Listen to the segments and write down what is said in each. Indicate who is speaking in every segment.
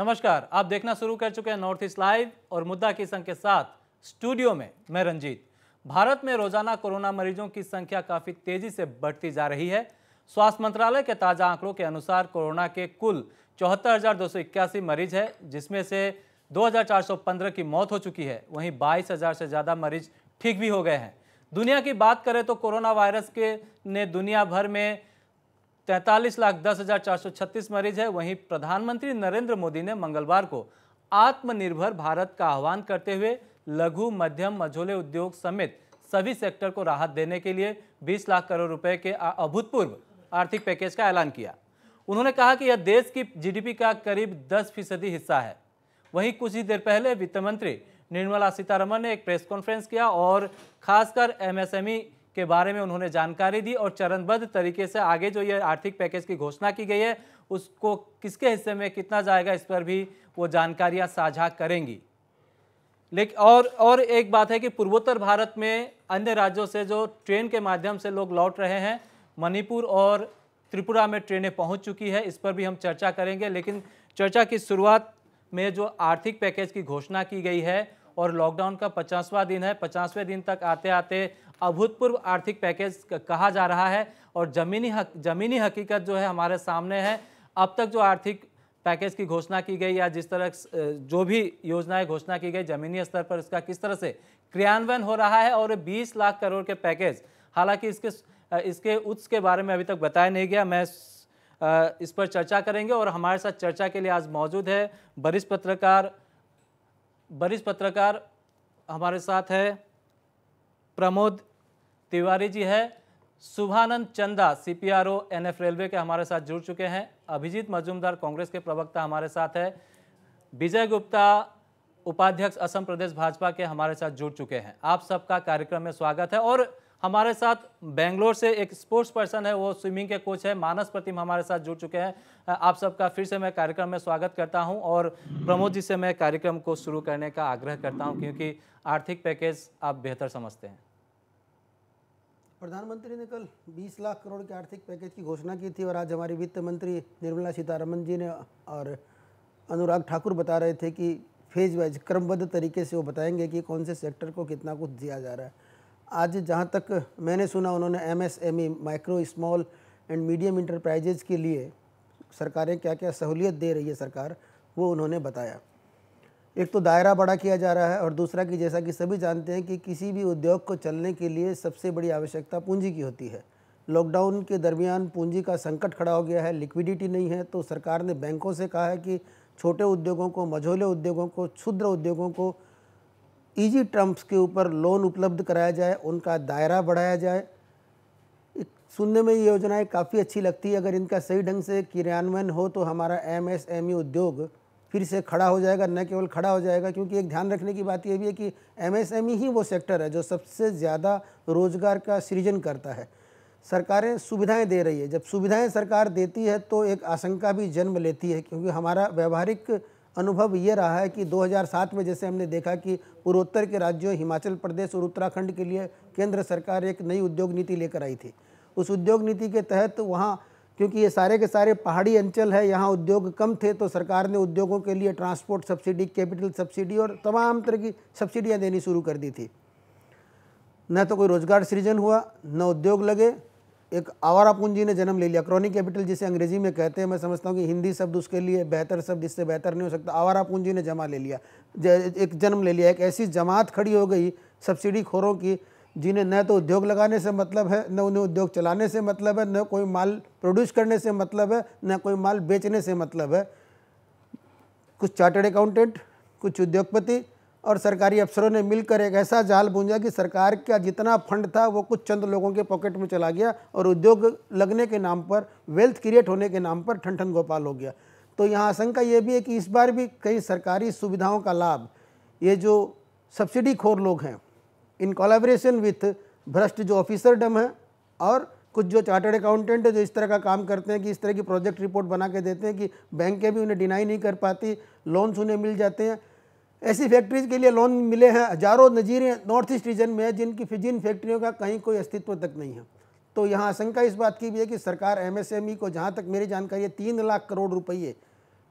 Speaker 1: नमस्कार आप देखना शुरू कर चुके हैं नॉर्थ ईस्ट लाइव और मुद्दा की संघ के साथ स्टूडियो में मैं रंजीत भारत में रोजाना कोरोना मरीजों की संख्या काफी तेजी से बढ़ती जा रही है स्वास्थ्य मंत्रालय के ताजा आंकड़ों के अनुसार कोरोना के कुल चौहत्तर मरीज है जिसमें से 2415 की मौत हो चुकी है वहीं 22,000 से ज़्यादा मरीज ठीक भी हो गए हैं दुनिया की बात करें तो कोरोना वायरस के ने दुनिया भर में तैंतालीस लाख दस हजार चार सौ छत्तीस मरीज है वहीं प्रधानमंत्री नरेंद्र मोदी ने मंगलवार को आत्मनिर्भर भारत का आह्वान करते हुए लघु मध्यम मझोले उद्योग समेत सभी सेक्टर को राहत देने के लिए 20 लाख करोड़ रुपए के अभूतपूर्व आर्थिक पैकेज का ऐलान किया उन्होंने कहा कि यह देश की जीडीपी का करीब 10 फीसदी हिस्सा है वहीं कुछ ही देर पहले वित्त मंत्री निर्मला सीतारमन ने एक प्रेस कॉन्फ्रेंस किया और खासकर एमएसएमई के बारे में उन्होंने जानकारी दी और चरणबद्ध तरीके से आगे जो ये आर्थिक पैकेज की घोषणा की गई है उसको किसके हिस्से में कितना जाएगा इस पर भी वो जानकारियाँ साझा करेंगी लेकिन और और एक बात है कि पूर्वोत्तर भारत में अन्य राज्यों से जो ट्रेन के माध्यम से लोग लौट रहे हैं मणिपुर और त्रिपुरा में ट्रेनें पहुंच चुकी है इस पर भी हम चर्चा करेंगे लेकिन चर्चा की शुरुआत में जो आर्थिक पैकेज की घोषणा की गई है और लॉकडाउन का पचासवा दिन है पचासवें दिन तक आते आते अभूतपूर्व आर्थिक पैकेज कहा जा रहा है और ज़मीनी हक ज़मीनी हकीकत जो है हमारे सामने है अब तक जो आर्थिक पैकेज की घोषणा की गई या जिस तरह जो भी योजनाएं घोषणा की गई ज़मीनी स्तर पर इसका किस तरह से क्रियान्वयन हो रहा है और बीस लाख करोड़ के पैकेज हालांकि इसके इसके उच्च के बारे में अभी तक बताया नहीं गया मैं इस पर चर्चा करेंगे और हमारे साथ चर्चा के लिए आज मौजूद है वरिष्ठ पत्रकार वरिष्ठ पत्रकार हमारे साथ है प्रमोद तिवारी जी है Shubhanand Chanda C P R O N F railway के हमारे साथ जुड़ चुके हैं अभिजीत मजूमदार कांग्रेस के प्रवक्ता हमारे साथ है विजय गुप्ता उपाध्यक्ष असम प्रदेश भाजपा के हमारे साथ जुड़ चुके हैं आप सबका कार्यक्रम में स्वागत है और हमारे साथ बेंगलोर से एक स्पोर्ट्स पर्सन है वो स्विमिंग के कोच है मानस प्रतिम हमारे साथ जुड़ चुके हैं आप सबका फिर से मैं कार्यक्रम में स्वागत करता हूं और प्रमोद जी से मैं कार्यक्रम को शुरू करने का आग्रह करता हूं क्योंकि आर्थिक पैकेज आप बेहतर समझते हैं
Speaker 2: प्रधानमंत्री ने कल 20 लाख करोड़ के आर्थिक पैकेज की घोषणा की थी और आज हमारी वित्त मंत्री निर्मला सीतारमन जी ने और अनुराग ठाकुर बता रहे थे कि फेज वाइज क्रमबद्ध तरीके से वो बताएंगे कि कौन से सेक्टर को कितना कुछ दिया जा रहा है आज जहाँ तक मैंने सुना उन्होंने MSME micro small and medium enterprises के लिए सरकारें क्या क्या सहूलियत दे रही है सरकार वो उन्होंने बताया एक तो दायरा बड़ा किया जा रहा है और दूसरा कि जैसा कि सभी जानते हैं कि किसी भी उद्योग को चलने के लिए सबसे बड़ी आवश्यकता पूंजी की होती है लॉकडाउन के दरमियान पूंजी का संकट खड़ा हो गया है लिक्विडिटी नहीं है तो सरकार ने बैंकों से कहा है कि छोटे उद्योगों को मझोले उद्योगों को क्षुद्र उद्योगों को ईजी टर्म्स के ऊपर लोन उपलब्ध कराया जाए उनका दायरा बढ़ाया जाए सुनने में ये योजनाएँ काफ़ी अच्छी लगती है अगर इनका सही ढंग से क्रियान्वयन हो तो हमारा एम एस एम ई उद्योग फिर से खड़ा हो जाएगा न केवल खड़ा हो जाएगा क्योंकि एक ध्यान रखने की बात यह भी है कि एमएसएमई e ही वो सेक्टर है जो सबसे ज़्यादा रोज़गार का सृजन करता है सरकारें सुविधाएं दे रही है जब सुविधाएं सरकार देती है तो एक आशंका भी जन्म लेती है क्योंकि हमारा व्यवहारिक अनुभव ये रहा है कि 2007 में जैसे हमने देखा कि पूर्वोत्तर के राज्यों हिमाचल प्रदेश और उत्तराखंड के लिए केंद्र सरकार एक नई उद्योग नीति लेकर आई थी उस उद्योग नीति के तहत वहाँ क्योंकि ये सारे के सारे पहाड़ी अंचल है यहाँ उद्योग कम थे तो सरकार ने उद्योगों के लिए ट्रांसपोर्ट सब्सिडी कैपिटल सब्सिडी और तमाम तरह की सब्सिडियाँ देनी शुरू कर दी थी न तो कोई रोजगार सृजन हुआ न उद्योग लगे एक आवारा पूंजी ने जन्म ले लिया क्रोनिक कैपिटल जिसे अंग्रेजी में कहते हैं मैं समझता हूँ कि हिंदी शब्द उसके लिए बेहतर शब्द इससे बेहतर नहीं हो सकता आवारा पूंजी ने जमा ले लिया एक जन्म ले लिया एक ऐसी जमात खड़ी हो गई सब्सिडी खोरों की जिन्हें न तो उद्योग लगाने से मतलब है न उन्हें उद्योग चलाने से मतलब है न कोई माल प्रोड्यूस करने से मतलब है न कोई माल बेचने से मतलब है कुछ चार्टर्ड अकाउंटेंट कुछ उद्योगपति और सरकारी अफसरों ने मिलकर एक ऐसा जाल बूंजा कि सरकार का जितना फंड था वो कुछ चंद लोगों के पॉकेट में चला गया और उद्योग लगने के नाम पर वेल्थ क्रिएट होने के नाम पर ठन ठन गोपाल हो गया तो यहाँ आशंका ये भी है कि इस बार भी कई सरकारी सुविधाओं का लाभ ये जो सब्सिडी खोर लोग हैं इन कोलाब्रेशन विथ भ्रष्ट जो ऑफिसर डम है और कुछ जो चार्टर्ड अकाउंटेंट है जो इस तरह का काम करते हैं कि इस तरह की प्रोजेक्ट रिपोर्ट बना के देते हैं कि बैंकें भी उन्हें डिनाई नहीं कर पाती लोन्स उन्हें मिल जाते हैं ऐसी फैक्ट्रीज के लिए लोन मिले हैं हजारों नजीरें नॉर्थ ईस्ट रीजन में है जिनकी फिजिन फैक्ट्रियों का कहीं कोई अस्तित्व तक नहीं है तो यहाँ आशंका इस बात की भी है कि सरकार एमएसएमई e को जहाँ तक मेरी जानकारी है तीन लाख करोड़ रुपये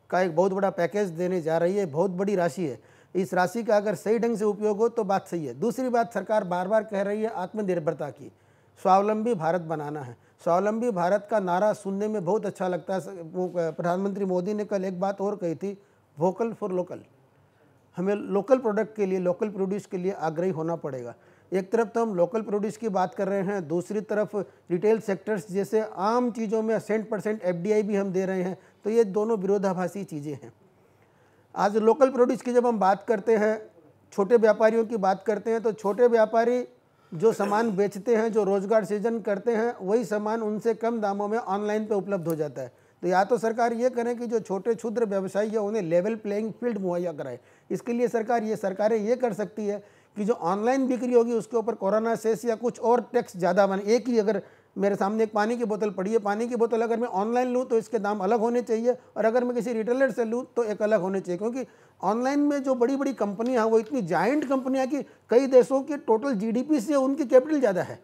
Speaker 2: का एक बहुत बड़ा पैकेज देने जा रही है बहुत बड़ी राशि है इस राशि का अगर सही ढंग से उपयोग हो तो बात सही है दूसरी बात सरकार बार बार कह रही है आत्मनिर्भरता की स्वावलंबी भारत बनाना है स्वावलंबी भारत का नारा सुनने में बहुत अच्छा लगता है प्रधानमंत्री मोदी ने कल एक बात और कही थी वोकल फॉर लोकल हमें लोकल प्रोडक्ट के लिए लोकल प्रोड्यूस के लिए आग्रही होना पड़ेगा एक तरफ तो हम लोकल प्रोड्यूस की बात कर रहे हैं दूसरी तरफ रिटेल सेक्टर्स जैसे आम चीज़ों में सेंट परसेंट एफ भी हम दे रहे हैं तो ये दोनों विरोधाभासी चीज़ें हैं आज लोकल प्रोड्यूस की जब हम बात करते हैं छोटे व्यापारियों की बात करते हैं तो छोटे व्यापारी जो सामान बेचते हैं जो रोजगार सृजन करते हैं वही सामान उनसे कम दामों में ऑनलाइन पे उपलब्ध हो जाता है तो या तो सरकार ये करें कि जो छोटे क्षुद्र व्यवसायी है उन्हें लेवल प्लेइंग फील्ड मुहैया कराए इसके लिए सरकार ये सरकारें ये कर सकती है कि जो ऑनलाइन बिक्री होगी उसके ऊपर कोरोना सेस या कुछ और टैक्स ज़्यादा बने एक ही अगर मेरे सामने एक पानी की बोतल पड़ी है पानी की बोतल अगर मैं ऑनलाइन लूँ तो इसके दाम अलग होने चाहिए और अगर मैं किसी रिटेलर से लूँ तो एक अलग होने चाहिए क्योंकि ऑनलाइन में जो बड़ी बड़ी कंपनियाँ हैं वो इतनी जाइंट कंपनियाँ कि कई देशों की टोटल जी से उनकी कैपिटल ज़्यादा है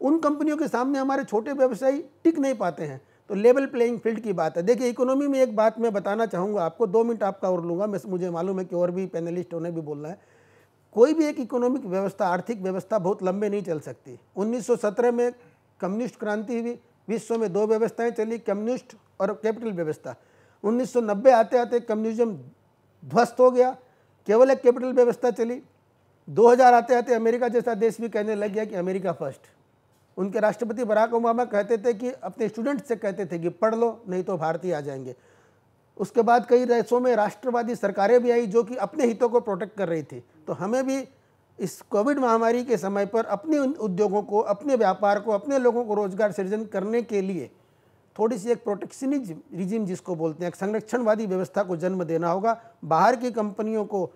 Speaker 2: उन कंपनियों के सामने हमारे छोटे व्यवसायी टिक नहीं पाते हैं तो लेवल प्लेइंग फील्ड की बात है देखिए इकोनॉमी में एक बात मैं बताना चाहूँगा आपको दो मिनट आपका और लूँगा मैं मुझे मालूम है कि और भी पैनलिस्ट उन्हें भी बोलना है कोई भी एक इकोनॉमिक व्यवस्था आर्थिक व्यवस्था बहुत लंबे नहीं चल सकती 1917 में कम्युनिस्ट क्रांति हुई विश्व में दो व्यवस्थाएं चली कम्युनिस्ट और कैपिटल व्यवस्था 1990 आते आते कम्युनिज्म ध्वस्त हो गया केवल एक कैपिटल व्यवस्था चली 2000 आते आते अमेरिका जैसा देश भी कहने लग गया कि अमेरिका फर्स्ट उनके राष्ट्रपति बराक ओबामा कहते थे कि अपने स्टूडेंट से कहते थे कि पढ़ लो नहीं तो भारतीय आ जाएंगे उसके बाद कई देशों में राष्ट्रवादी सरकारें भी आई जो कि अपने हितों को प्रोटेक्ट कर रही थी तो हमें भी इस कोविड महामारी के समय पर अपने उद्योगों को अपने व्यापार को अपने लोगों को रोजगार सृजन करने के लिए थोड़ी सी एक प्रोटेक्शनिज रिजिम जिसको बोलते हैं एक संरक्षणवादी व्यवस्था को जन्म देना होगा बाहर की कंपनियों को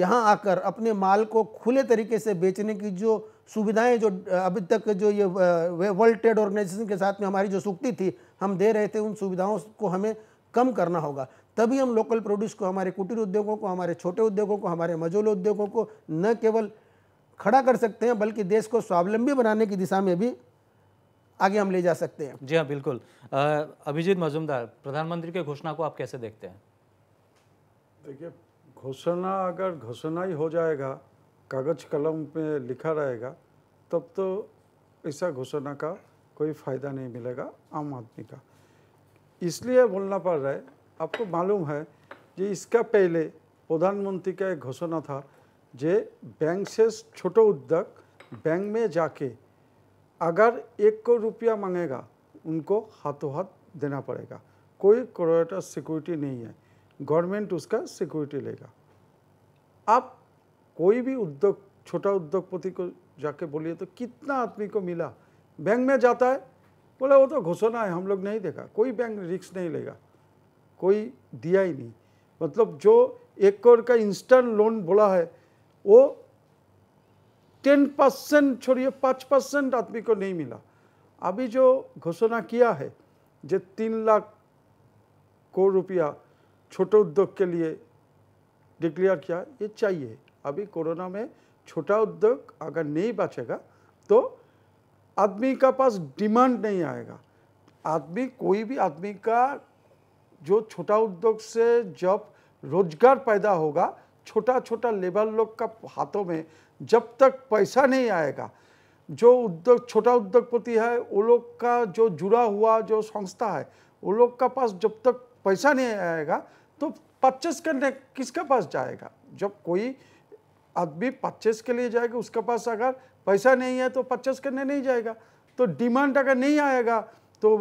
Speaker 2: यहाँ आकर अपने माल को खुले तरीके से बेचने की जो सुविधाएं जो अभी तक जो ये वर्ल्ड ट्रेड ऑर्गेनाइजेशन के साथ में हमारी जो सुक्ति थी हम दे रहे थे उन सुविधाओं को हमें कम करना होगा तभी हम लोकल प्रोड्यूस को हमारे कुटीर उद्योगों को हमारे छोटे उद्योगों को हमारे मजोल उद्योगों को न केवल खड़ा कर सकते हैं बल्कि देश को स्वावलंबी बनाने की दिशा में भी आगे हम ले जा सकते हैं
Speaker 1: जी हाँ बिल्कुल अभिजीत मजुमदार प्रधानमंत्री के घोषणा को आप कैसे देखते हैं
Speaker 3: देखिए घोषणा अगर घोषणा ही हो जाएगा कागज कलम पे लिखा रहेगा तब तो ऐसा घोषणा का कोई फ़ायदा नहीं मिलेगा आम आदमी का इसलिए बोलना पड़ रहा है आपको मालूम है कि इसका पहले प्रधानमंत्री का एक घोषणा था जे बैंक से छोटो उद्योग बैंक में जाके अगर एक करोड़ रुपया मांगेगा उनको हाथों हाथ देना पड़ेगा कोई करोटा सिक्योरिटी नहीं है गवर्नमेंट उसका सिक्योरिटी लेगा आप कोई भी उद्योग छोटा उद्योगपति को जाके बोलिए तो कितना आदमी को मिला बैंक में जाता है बोला वो तो घोषणा है हम लोग नहीं देखा कोई बैंक रिक्स नहीं लेगा कोई दिया ही नहीं मतलब जो एक करोड़ का इंस्टेंट लोन बोला है वो टेन परसेंट छोड़िए पाँच परसेंट आदमी को नहीं मिला अभी जो घोषणा किया है जो तीन लाख करोड़ रुपया छोटे उद्योग के लिए डिक्लेयर किया ये चाहिए अभी कोरोना में छोटा उद्योग अगर नहीं बचेगा तो आदमी का पास डिमांड नहीं आएगा आदमी कोई भी आदमी का जो छोटा उद्योग से जब रोजगार पैदा होगा छोटा छोटा लेबर लोग का हाथों में जब तक पैसा नहीं आएगा जो उद्योग छोटा उद्योगपति है वो लोग का जो जुड़ा हुआ जो संस्था है वो लोग का पास जब तक पैसा नहीं आएगा तो परचेस करने किसके पास जाएगा जब कोई आदमी परचेस के लिए जाएगा उसके पास अगर पैसा नहीं है तो परचेस करने नहीं जाएगा तो डिमांड अगर नहीं आएगा तो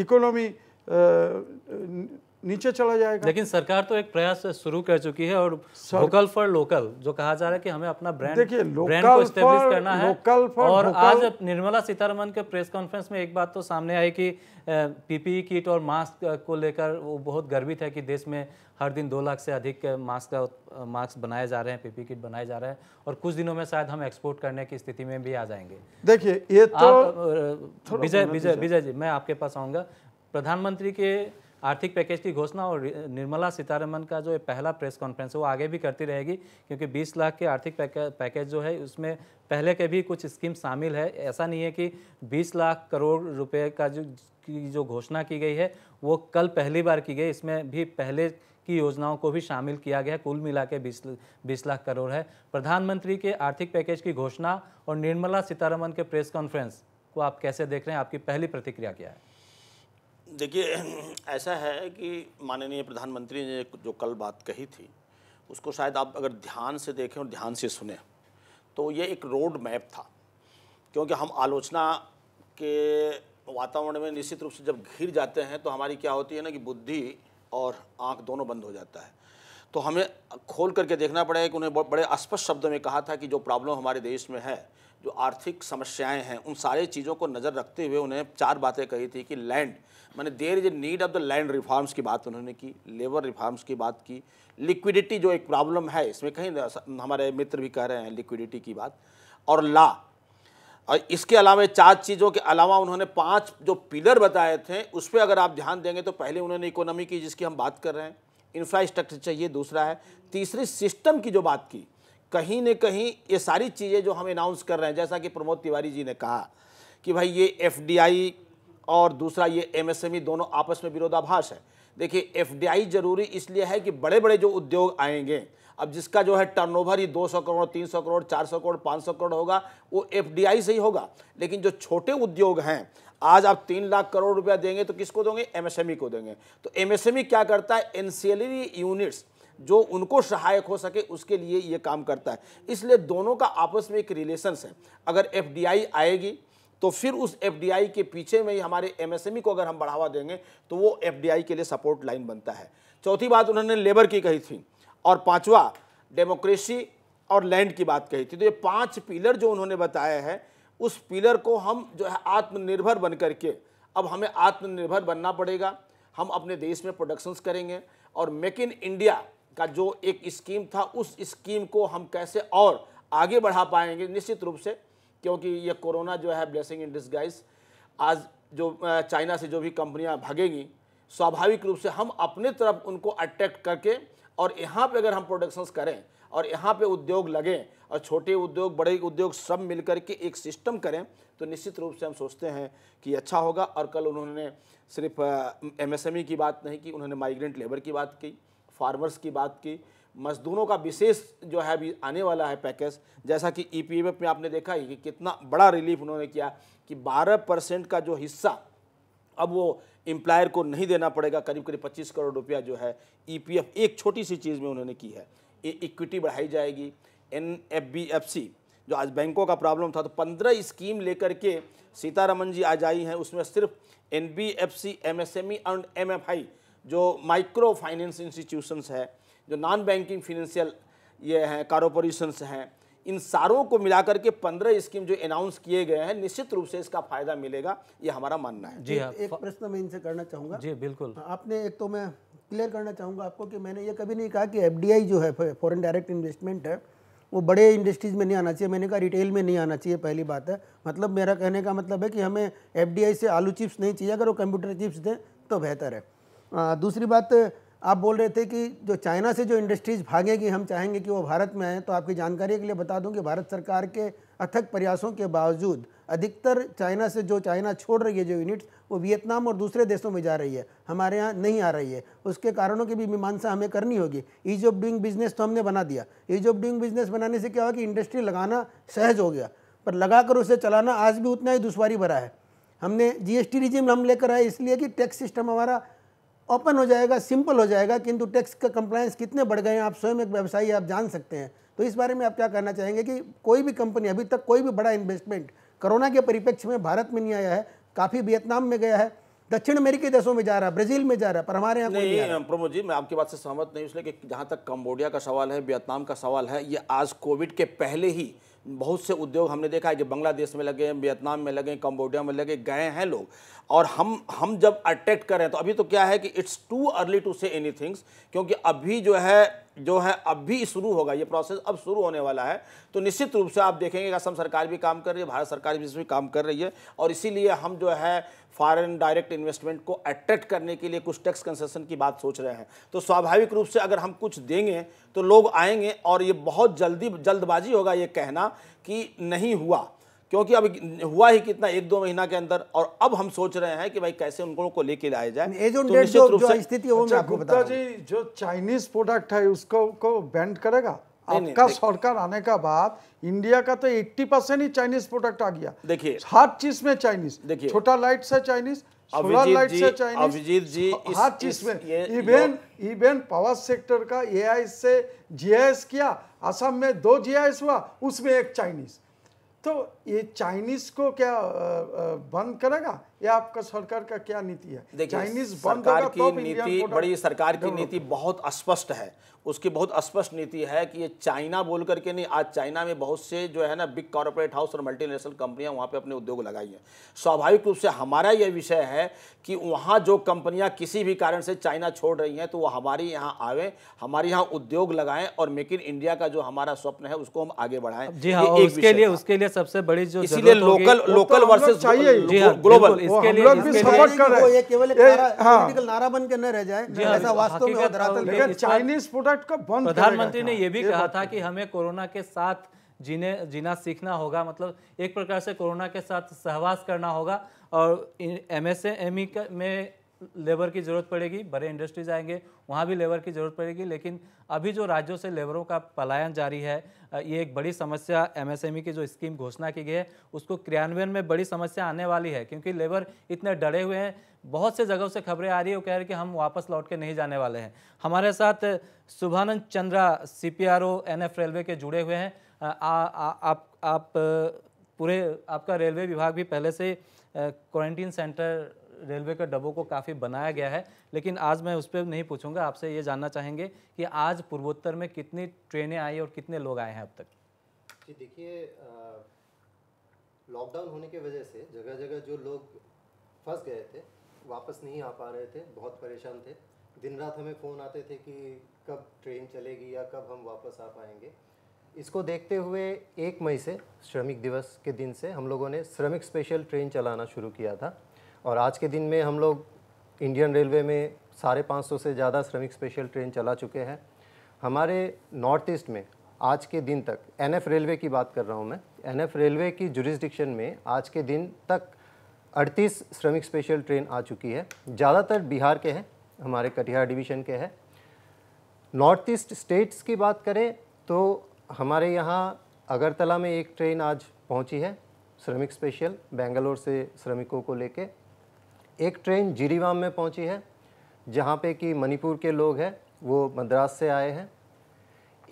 Speaker 3: इकोनॉमी नीचे चला जाएगा
Speaker 1: लेकिन सरकार तो एक प्रयास शुरू कर चुकी है और लोकल फॉर लोकल जो कहा जा रहा है कि हमें अपना ब्रांड देखिए ब्रांड को स्टेब्लिश करना है लोकल फॉर और लोकल... आज निर्मला सीतारमन के प्रेस कॉन्फ्रेंस में एक बात तो सामने आई कि पीपीई किट e और मास्क को लेकर वो बहुत गर्वित है कि देश में हर दिन दो लाख से अधिक मास्क का मास्क बनाए जा रहे हैं पीपी किट e बनाए जा रहे हैं और कुछ दिनों में शायद हम एक्सपोर्ट करने की स्थिति में भी आ जाएंगे देखिए ये तो विजय विजय विजय जी मैं आपके पास आऊँगा प्रधानमंत्री के आर्थिक पैकेज की घोषणा और निर्मला सीतारमन का जो पहला प्रेस कॉन्फ्रेंस है वो आगे भी करती रहेगी क्योंकि 20 लाख के आर्थिक पैकेज जो है उसमें पहले के भी कुछ स्कीम शामिल है ऐसा नहीं है कि 20 लाख करोड़ रुपए का जो की जो घोषणा की गई है वो कल पहली बार की गई इसमें भी पहले की योजनाओं को भी शामिल किया गया कुल मिला के बीस बीस लाख करोड़ है प्रधानमंत्री के आर्थिक पैकेज की घोषणा और निर्मला सीतारमन के प्रेस कॉन्फ्रेंस को आप कैसे देख रहे हैं आपकी पहली प्रतिक्रिया क्या है
Speaker 4: देखिए ऐसा है कि माननीय प्रधानमंत्री ने जो कल बात कही थी उसको शायद आप अगर ध्यान से देखें और ध्यान से सुने तो ये एक रोड मैप था क्योंकि हम आलोचना के वातावरण में निश्चित रूप से जब घिर जाते हैं तो हमारी क्या होती है ना कि बुद्धि और आँख दोनों बंद हो जाता है तो हमें खोल करके देखना पड़ेगा कि उन्हें बड़े स्पष्ट शब्दों में कहा था कि जो प्रॉब्लम हमारे देश में है जो आर्थिक समस्याएं हैं उन सारे चीज़ों को नज़र रखते हुए उन्हें चार बातें कही थी कि लैंड मैंने there is a need of the land reforms की बात उन्होंने की लेबर रिफॉर्म्स की बात की लिक्विडिटी जो एक प्रॉब्लम है इसमें कहीं हमारे मित्र भी कह रहे हैं लिक्विडिटी की बात और ला और इसके अलावा चार चीज़ों के अलावा उन्होंने पांच जो पिलर बताए थे उस पर अगर आप ध्यान देंगे तो पहले उन्होंने इकोनॉमी की जिसकी हम बात कर रहे हैं इंफ्रास्ट्रक्चर चाहिए दूसरा है तीसरी सिस्टम की जो बात की कहीं न कहीं ये सारी चीज़ें जो हम अनाउंस कर रहे हैं जैसा कि प्रमोद तिवारी जी ने कहा कि भाई ये एफ और दूसरा ये एमएसएमई e दोनों आपस में विरोधाभास है देखिए एफडीआई जरूरी इसलिए है कि बड़े बड़े जो उद्योग आएंगे अब जिसका जो है टर्नओवर ही 200 करोड़ 300 करोड़ 400 करोड़ 500 करोड़ होगा वो एफडीआई से ही होगा लेकिन जो छोटे उद्योग हैं आज आप तीन लाख करोड़ रुपया देंगे तो किसको देंगे एमएसएमई e को देंगे तो एमएसएमई e क्या करता है ई यूनिट्स जो उनको सहायक हो सके उसके लिए ये काम करता है इसलिए दोनों का आपस में एक रिलेशन है अगर आई आएगी तो फिर उस एफ के पीछे में ही हमारे एमएसएमई e को अगर हम बढ़ावा देंगे तो वो एफ के लिए सपोर्ट लाइन बनता है चौथी बात उन्होंने लेबर की कही थी और पांचवा डेमोक्रेसी और लैंड की बात कही थी तो ये पांच पिलर जो उन्होंने बताया है उस पिलर को हम जो है आत्मनिर्भर बन करके अब हमें आत्मनिर्भर बनना पड़ेगा हम अपने देश में प्रोडक्शंस करेंगे और मेक इन इंडिया का जो एक स्कीम था उस स्कीम को हम कैसे और आगे बढ़ा पाएंगे निश्चित रूप से क्योंकि ये कोरोना जो है ब्लेसिंग इन डिस्गाइज आज जो चाइना से जो भी कंपनियां भागेंगी स्वाभाविक रूप से हम अपने तरफ उनको अट्रैक्ट करके और यहाँ पे अगर हम प्रोडक्शंस करें और यहाँ पे उद्योग लगें और छोटे उद्योग बड़े उद्योग सब मिलकर के एक सिस्टम करें तो निश्चित रूप से हम सोचते हैं कि अच्छा होगा और कल उन्होंने सिर्फ एमएसएमई e की बात नहीं की उन्होंने माइग्रेंट लेबर की बात की फार्मर्स की बात की मजदूरों का विशेष जो है अभी आने वाला है पैकेज जैसा कि ई पी एफ में आपने देखा है कि कितना बड़ा रिलीफ उन्होंने किया कि 12 परसेंट का जो हिस्सा अब वो एम्प्लायर को नहीं देना पड़ेगा करीब करीब 25 करोड़ रुपया जो है ई पी एफ एक छोटी सी चीज़ में उन्होंने की है ये इक्विटी बढ़ाई जाएगी N F B F C जो आज बैंकों का प्रॉब्लम था तो पंद्रह स्कीम लेकर के सीतारमन जी आज आई हैं उसमें सिर्फ N B F C M S M E and M F I जो माइक्रो फाइनेंस इंस्टीट्यूशंस है जो नॉन बैंकिंग फिनेंशियल ये हैं कॉरपोरेशंस हैं इन सारों को मिलाकर के पंद्रह स्कीम जो अनाउंस किए गए हैं निश्चित रूप से इसका फायदा मिलेगा ये हमारा मानना है जी एक,
Speaker 2: एक प्रश्न मैं इनसे करना चाहूँगा जी बिल्कुल हाँ, आपने एक तो मैं क्लियर करना चाहूँगा आपको कि मैंने ये कभी नहीं कहा कि एफ जो है फॉरन डायरेक्ट इन्वेस्टमेंट है वो बड़े इंडस्ट्रीज़ में नहीं आना चाहिए मैंने कहा रिटेल में नहीं आना चाहिए पहली बात है मतलब मेरा कहने का मतलब है कि हमें एफ से आलू चिप्स नहीं चाहिए अगर वो कंप्यूटर चिप्स दें तो बेहतर है आ, हाँ, दूसरी बात आप बोल रहे थे कि जो चाइना से जो इंडस्ट्रीज़ भागेगी हम चाहेंगे कि वो भारत में आएँ तो आपकी जानकारी के लिए बता दूं कि भारत सरकार के अथक प्रयासों के बावजूद अधिकतर चाइना से जो चाइना छोड़ रही है जो यूनिट्स वो वियतनाम और दूसरे देशों में जा रही है हमारे यहाँ नहीं आ रही है उसके कारणों की भी मीमांसा हमें करनी होगी ईज ऑफ डूइंग बिजनेस तो हमने बना दिया ईज ऑफ डूइंग बिजनेस बनाने से क्या हुआ कि इंडस्ट्री लगाना सहज हो गया पर लगाकर उसे चलाना आज भी उतना ही दुशारी भरा है हमने जीएसटी रिजिम हम लेकर आए इसलिए कि टैक्स सिस्टम हमारा ओपन हो जाएगा सिंपल हो जाएगा किंतु टैक्स का कंप्लायंस कितने बढ़ गए हैं आप स्वयं एक व्यवसायी आप जान सकते हैं तो इस बारे में आप क्या कहना चाहेंगे कि कोई भी कंपनी अभी तक कोई भी बड़ा इन्वेस्टमेंट कोरोना के परिप्रेक्ष्य में भारत में नहीं आया है काफ़ी वियतनाम में गया है दक्षिण अमेरिकी देशों में जा रहा है ब्राजील में जा रहा है पर हमारे यहाँ नहीं,
Speaker 4: प्रमोद जी मैं आपकी बात से सहमत नहीं इसलिए कि जहाँ तक कंबोडिया का सवाल है वियतनाम का सवाल है ये आज कोविड के पहले ही बहुत से उद्योग हमने देखा है कि बांग्लादेश में लगे हैं वियतनाम में लगे कंबोडिया में लगे गए हैं लोग और हम हम जब अट्रैक्ट करें तो अभी तो क्या है कि it's too early to say any things क्योंकि अभी जो है जो है अभी शुरू होगा ये प्रोसेस अब शुरू होने वाला है तो निश्चित रूप से आप देखेंगे कि असम सरकार भी काम कर रही है भारत सरकार भी इसमें काम कर रही है और इसीलिए हम जो है फॉरेन डायरेक्ट इन्वेस्टमेंट को अट्रैक्ट करने के लिए कुछ टैक्स कंसेशन की बात सोच रहे हैं तो स्वाभाविक रूप से अगर हम कुछ देंगे तो लोग आएंगे और ये बहुत जल्दी जल्दबाजी होगा ये कहना कि नहीं हुआ क्योंकि अब हुआ ही कितना एक दो महीना के अंदर और अब हम सोच रहे हैं कि भाई कैसे उनको को लेके लाया जाए तो स्थिति अच्छा, गुप्ता जी
Speaker 3: जो चाइनीज प्रोडक्ट है उसको को बैंड करेगा आपका सरकार आने का बाद इंडिया का तो 80 परसेंट ही चाइनीज प्रोडक्ट आ गया देखिए हर चीज में चाइनीज देखिए छोटा लाइट से चाइनीज अभिजीत जी हाँ, हर चीज में इवेन इवेन पावर सेक्टर का एआई से जीआईएस किया असम में दो जीआईएस हुआ उसमें एक चाइनीज तो ये चाइनीज़ को क्या बंद करेगा या आपका सरकार का क्या नीति है चाइनीज सरकार की तो नीति बड़ी सरकार की नीति
Speaker 4: बहुत स्पष्ट है उसकी बहुत स्पष्ट नीति है कि ये चाइना बोल करके नहीं आज चाइना में बहुत से जो है ना बिग कॉरपोरेट हाउस और मल्टीनेशनल कंपनियां वहाँ पे अपने उद्योग लगाई हैं स्वाभाविक रूप से हमारा ये विषय है कि वहाँ जो कंपनियां किसी भी कारण से चाइना छोड़ रही हैं तो वो हमारे यहाँ आवें हमारे यहाँ उद्योग लगाएं और मेक इन इंडिया का जो हमारा स्वप्न है उसको हम आगे बढ़ाएं जी हाँ उसके लिए
Speaker 1: उसके लिए सबसे बड़ी जो इसीलिए लोकल लोकल वर्सेज ग्लोबल इसके लिए लोग भी सपोर्ट
Speaker 2: कर रहे हैं केवल पॉलिटिकल हाँ। नारा बन के न रह जाए हाँ, ऐसा वास्तव
Speaker 3: में धरातल लेकिन चाइनीज प्रोडक्ट का बंद प्रधानमंत्री ने यह भी कहा था
Speaker 1: कि हमें कोरोना के साथ जीने जीना सीखना होगा मतलब एक प्रकार से कोरोना के साथ सहवास करना होगा और एम एस एम ई में लेबर की ज़रूरत पड़ेगी बड़े इंडस्ट्रीज आएंगे वहाँ भी लेबर की ज़रूरत पड़ेगी लेकिन अभी जो राज्यों से लेबरों का पलायन जारी है ये एक बड़ी समस्या एमएसएमई की जो स्कीम घोषणा की गई है उसको क्रियान्वयन में बड़ी समस्या आने वाली है क्योंकि लेबर इतने डरे हुए हैं बहुत से जगहों से खबरें आ रही है वो कह रहे कि हम वापस लौट के नहीं जाने वाले हैं हमारे साथ Shubhanand Chandra C P railway के जुड़े हुए हैं आप आप पूरे आपका रेलवे विभाग भी पहले से क्वारंटीन सेंटर रेलवे के डब्बों को काफ़ी बनाया गया है लेकिन आज मैं उस पर नहीं पूछूंगा आपसे ये जानना चाहेंगे कि आज पूर्वोत्तर में कितनी ट्रेनें आई और कितने लोग आए हैं अब तक
Speaker 5: जी देखिए लॉकडाउन होने की वजह से जगह जगह जो लोग फंस गए थे वापस नहीं आ पा रहे थे बहुत परेशान थे दिन रात हमें फ़ोन आते थे कि कब ट्रेन चलेगी या कब हम वापस आ पाएंगे इसको देखते हुए एक मई से श्रमिक दिवस के दिन से हम लोगों ने श्रमिक स्पेशल ट्रेन चलाना शुरू किया था और आज के दिन में हम लोग इंडियन रेलवे में साढ़े पाँच सौ से ज़्यादा श्रमिक स्पेशल ट्रेन चला चुके हैं हमारे नॉर्थ ईस्ट में आज के दिन तक एन रेलवे की बात कर रहा हूँ मैं एन रेलवे की जुरिस्डिक्शन में आज के दिन तक 38 श्रमिक स्पेशल ट्रेन आ चुकी है ज़्यादातर बिहार के हैं हमारे कटिहार डिवीज़न के हैं नॉर्थ ईस्ट स्टेट्स की बात करें तो हमारे यहाँ अगरतला में एक ट्रेन आज पहुँची है श्रमिक स्पेशल बेंगलोर से श्रमिकों को लेके एक ट्रेन जिरीवाम में पहुंची है जहां पे कि मणिपुर के लोग हैं वो मद्रास से आए हैं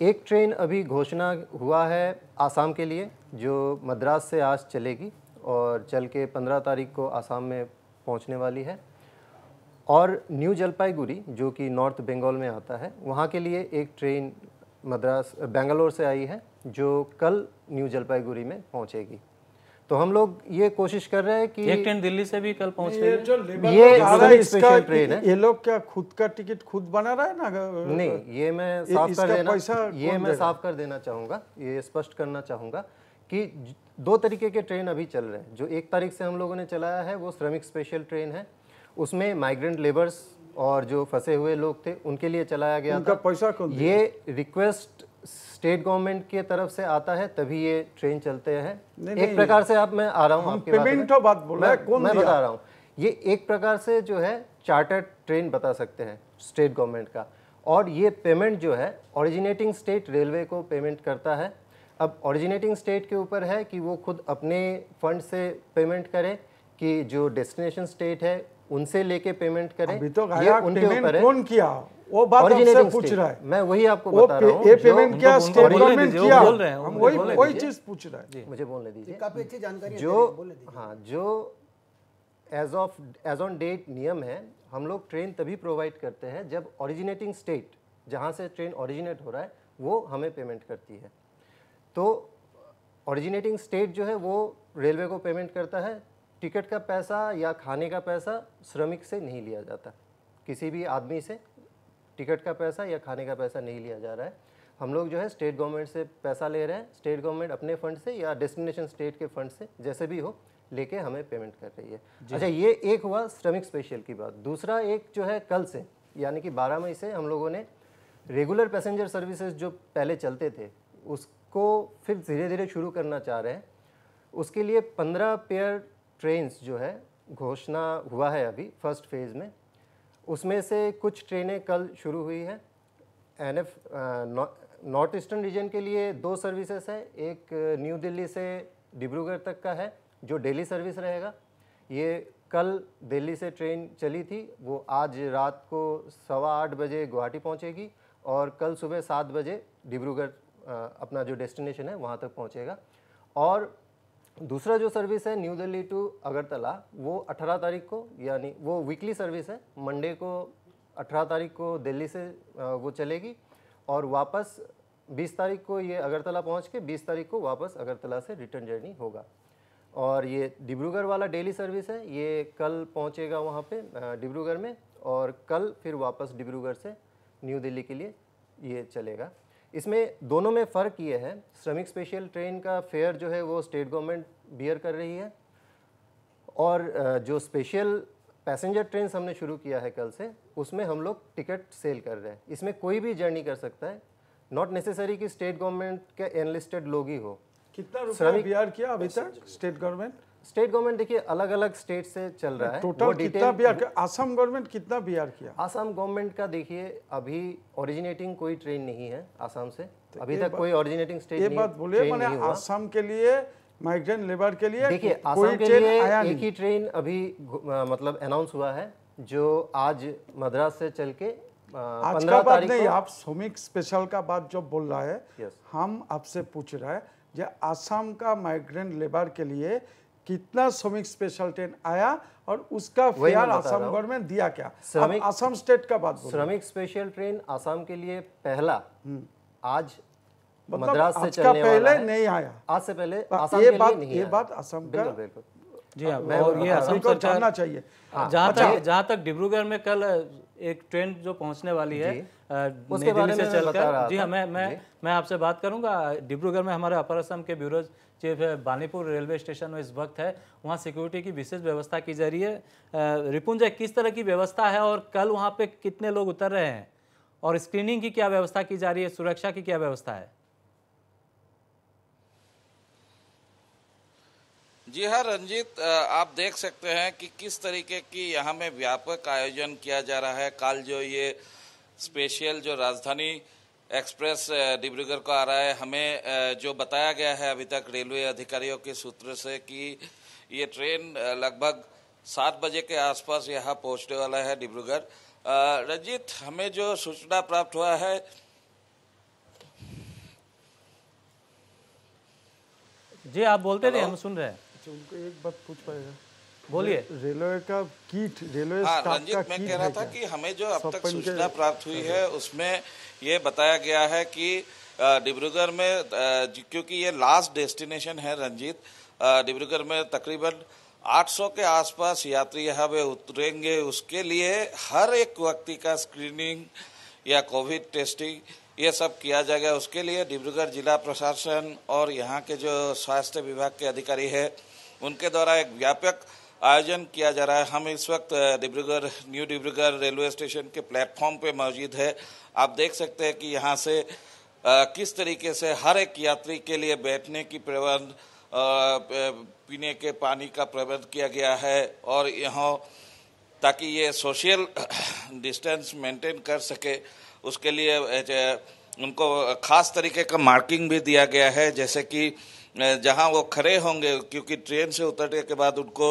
Speaker 5: एक ट्रेन अभी घोषणा हुआ है आसाम के लिए जो मद्रास से आज चलेगी और चल के पंद्रह तारीख को आसाम में पहुंचने वाली है और न्यू जलपाईगुड़ी जो कि नॉर्थ बंगाल में आता है वहाँ के लिए एक ट्रेन मद्रास बेंगलोर से आई है जो कल न्यू जलपाईगुड़ी में पहुँचेगी तो हम लोग ये कोशिश कर रहे हैं कि एक ट्रेन
Speaker 1: दिल्ली से भी कल पहुंच रही है ये स्पेशल ट्रेन है ये
Speaker 5: लोग क्या खुद का टिकट खुद बना रहा है ना नहीं ये मैं साफ कर देना ये मैं साफ कर देना चाहूंगा ये स्पष्ट करना चाहूंगा कि दो तरीके के ट्रेन अभी चल रहे हैं जो एक तारीख से हम लोगों ने चलाया है वो श्रमिक स्पेशल ट्रेन है उसमें माइग्रेंट लेबर्स और जो फंसे हुए लोग थे उनके लिए चलाया गया था पैसा ये रिक्वेस्ट स्टेट गवर्नमेंट की तरफ से आता है तभी ये ट्रेन चलते हैं एक प्रकार से आप मैं आ रहा हूँ पेमेंट बात बोला मैं, मैं बता रहा हूँ ये एक प्रकार से जो है चार्टर्ड ट्रेन बता सकते हैं स्टेट गवर्नमेंट का और ये पेमेंट जो है ओरिजिनेटिंग स्टेट रेलवे को पेमेंट करता है अब ओरिजिनेटिंग स्टेट के ऊपर है कि वो खुद अपने फंड से पेमेंट करे कि जो डेस्टिनेशन स्टेट है उनसे लेके पेमेंट करें अभी तो ये उनके ऊपर है कौन किया वो बात पूछ रहा है मैं वही आपको बता रहा हूं ये पेमेंट क्या स्टेट गवर्नमेंट किया हम वही वही चीज पूछ रहा है मुझे बोलने दीजिए काफी अच्छी जानकारी जो हाँ जो as of as on date नियम है हम लोग ट्रेन तभी प्रोवाइड करते हैं जब ओरिजिनेटिंग स्टेट जहाँ से ट्रेन ओरिजिनेट हो रहा है वो हमें पेमेंट करती है तो ओरिजिनेटिंग स्टेट जो है वो रेलवे को पेमेंट करता है टिकट का पैसा या खाने का पैसा श्रमिक से नहीं लिया जाता किसी भी आदमी से टिकट का पैसा या खाने का पैसा नहीं लिया जा रहा है हम लोग जो है स्टेट गवर्नमेंट से पैसा ले रहे हैं स्टेट गवर्नमेंट अपने फंड से या डेस्टिनेशन स्टेट के फंड से जैसे भी हो लेके हमें पेमेंट कर रही है अच्छा ये एक हुआ श्रमिक स्पेशल की बात दूसरा एक जो है कल से यानी कि 12 मई से हम लोगों ने रेगुलर पैसेंजर सर्विसेज जो पहले चलते थे उसको फिर धीरे धीरे शुरू करना चाह रहे हैं उसके लिए पंद्रह पेयर ट्रेन्स जो है घोषणा हुआ है अभी फर्स्ट फेज़ में उसमें से कुछ ट्रेनें कल शुरू हुई हैं N F north eastern region के लिए दो सर्विसेज है एक न्यू दिल्ली से डिब्रूगढ़ तक का है जो डेली सर्विस रहेगा ये कल दिल्ली से ट्रेन चली थी वो आज रात को सवा आठ बजे गुवाहाटी पहुंचेगी और कल सुबह सात बजे डिब्रूगढ़ अपना जो डेस्टिनेशन है वहाँ तक पहुँचेगा और दूसरा जो सर्विस है न्यू दिल्ली टू अगरतला वो 18 तारीख को यानी वो वीकली सर्विस है मंडे को 18 तारीख को दिल्ली से वो चलेगी और वापस 20 तारीख को ये अगरतला पहुंच के 20 तारीख को वापस अगरतला से रिटर्न जर्नी होगा और ये डिब्रूगढ़ वाला डेली सर्विस है ये कल पहुंचेगा वहाँ पे डिब्रूगढ़ में और कल फिर वापस डिब्रूगढ़ से न्यू दिल्ली के लिए ये चलेगा इसमें दोनों में फ़र्क ये है श्रमिक स्पेशल ट्रेन का फेयर जो है वो स्टेट गवर्नमेंट बियर कर रही है और जो स्पेशल पैसेंजर ट्रेन हमने शुरू किया है कल से उसमें हम लोग टिकट सेल कर रहे हैं इसमें कोई भी जर्नी कर सकता है नॉट नेसेसरी कि स्टेट गवर्नमेंट के एनलिस्टेड लोग ही हो कितना श्रमिक बियर किया अभी तक स्टेट गवर्नमेंट स्टेट गवर्नमेंट देखिए अलग अलग स्टेट से चल रहा है टोटल कितना बिहार आसाम गवर्नमेंट
Speaker 3: कितना बिहार किया
Speaker 5: आसाम गवर्नमेंट का देखिए अभी ओरिजिनेटिंग कोई ट्रेन नहीं है आसाम से तो अभी तक कोई ओरिजिनेटिंग स्टेट ये बात बोलिए मैंने आसाम के लिए
Speaker 3: माइग्रेंट लेबर के लिए देखिए आसाम के लिए एक
Speaker 5: ही ट्रेन अभी मतलब अनाउंस हुआ है जो आज मद्रास से चल के आज का बात नहीं आप
Speaker 3: श्रमिक स्पेशल का बात जो बोल रहा है हम आपसे पूछ रहा है जो आसाम का माइग्रेंट लेबर के लिए कितना श्रमिक स्पेशल ट्रेन आया और उसका फेयर आसामगढ़ गवर्नमेंट दिया क्या अब आसाम स्टेट का
Speaker 5: बात श्रमिक स्पेशल ट्रेन आसाम के लिए पहला हम्म। आज मतलब मद्रास से चलने पहले नहीं आया आज से पहले ये बात ये बात आसाम का जी हाँ और ये असम को सरकार चाहिए हाँ, हाँ, जहाँ
Speaker 3: तक
Speaker 1: जहाँ तक डिब्रूगढ़ में कल एक ट्रेन जो पहुँचने वाली है उसके बारे में चलकर जी हाँ मैं मैं मैं आपसे बात करूँगा डिब्रूगढ़ में हमारे अपर असम के ब्यूरोज जो बानीपुर रेलवे स्टेशन में इस वक्त है वहाँ सिक्योरिटी की विशेष व्यवस्था की जा रही है रिपुंजय किस तरह की व्यवस्था है और कल वहाँ पे कितने लोग उतर रहे हैं और स्क्रीनिंग की क्या व्यवस्था की जा रही है सुरक्षा की क्या व्यवस्था है
Speaker 6: जी हाँ रंजीत आप देख सकते हैं कि किस तरीके की यहाँ में व्यापक आयोजन किया जा रहा है कल जो ये स्पेशल जो राजधानी एक्सप्रेस डिब्रूगढ़ को आ रहा है हमें जो बताया गया है अभी तक रेलवे अधिकारियों के सूत्र से कि ये ट्रेन लगभग सात बजे के आसपास यहाँ पहुँचने वाला है डिब्रूगढ़ रंजीत हमें जो सूचना प्राप्त हुआ है
Speaker 3: जी आप बोलते थे हम सुन रहे हैं अच्छा, उनको एक बात पूछ पाएगा बोलिए रेलवे का कीट रेलवे हाँ, रंजित मैं कह रहा था कि हमें जो अब तक
Speaker 6: सूचना प्राप्त हुई है उसमें ये बताया गया है कि डिब्रूगढ़ में क्योंकि ये लास्ट डेस्टिनेशन है रंजीत डिब्रूगढ़ में तकरीबन 800 के आसपास यात्री यहाँ पे उतरेंगे उसके लिए हर एक व्यक्ति का स्क्रीनिंग या कोविड टेस्टिंग ये सब किया जाएगा उसके लिए डिब्रूगढ़ जिला प्रशासन और यहाँ के जो स्वास्थ्य विभाग के अधिकारी है उनके द्वारा एक व्यापक आयोजन किया जा रहा है हम इस वक्त Dibrugarh new Dibrugarh railway station के प्लेटफॉर्म पे मौजूद है आप देख सकते हैं कि यहाँ से आ, किस तरीके से हर एक यात्री के लिए बैठने की प्रबंध पीने के पानी का प्रबंध किया गया है और यहाँ ताकि ये सोशल डिस्टेंस मेंटेन कर सके उसके लिए उनको खास तरीके का मार्किंग भी दिया गया है जैसे कि जहां वो खड़े होंगे क्योंकि ट्रेन से उतरने के बाद उनको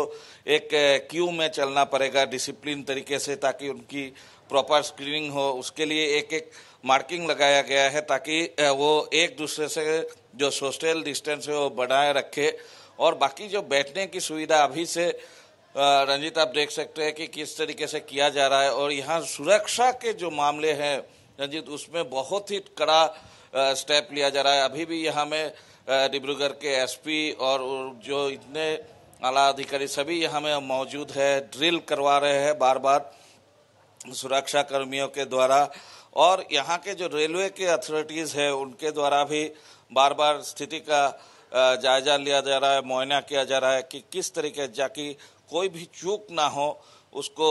Speaker 6: एक क्यू में चलना पड़ेगा डिसिप्लिन तरीके से ताकि उनकी प्रॉपर स्क्रीनिंग हो उसके लिए एक एक मार्किंग लगाया गया है ताकि वो एक दूसरे से जो सोशल डिस्टेंस है वो बनाए रखे और बाकी जो बैठने की सुविधा अभी से रंजीत आप देख सकते हैं कि किस तरीके से किया जा रहा है और यहाँ सुरक्षा के जो मामले हैं रंजीत उसमें बहुत ही कड़ा स्टेप लिया जा रहा है अभी भी यहाँ में डिब्रूगढ़ के एसपी और जो इतने आला अधिकारी सभी यहाँ में मौजूद है ड्रिल करवा रहे हैं बार बार सुरक्षा कर्मियों के द्वारा और यहाँ के जो रेलवे के अथॉरिटीज़ है उनके द्वारा भी बार बार स्थिति का जायजा लिया जा रहा है मुआयना किया जा रहा है कि किस तरीके जाकि कोई भी चूक ना हो उसको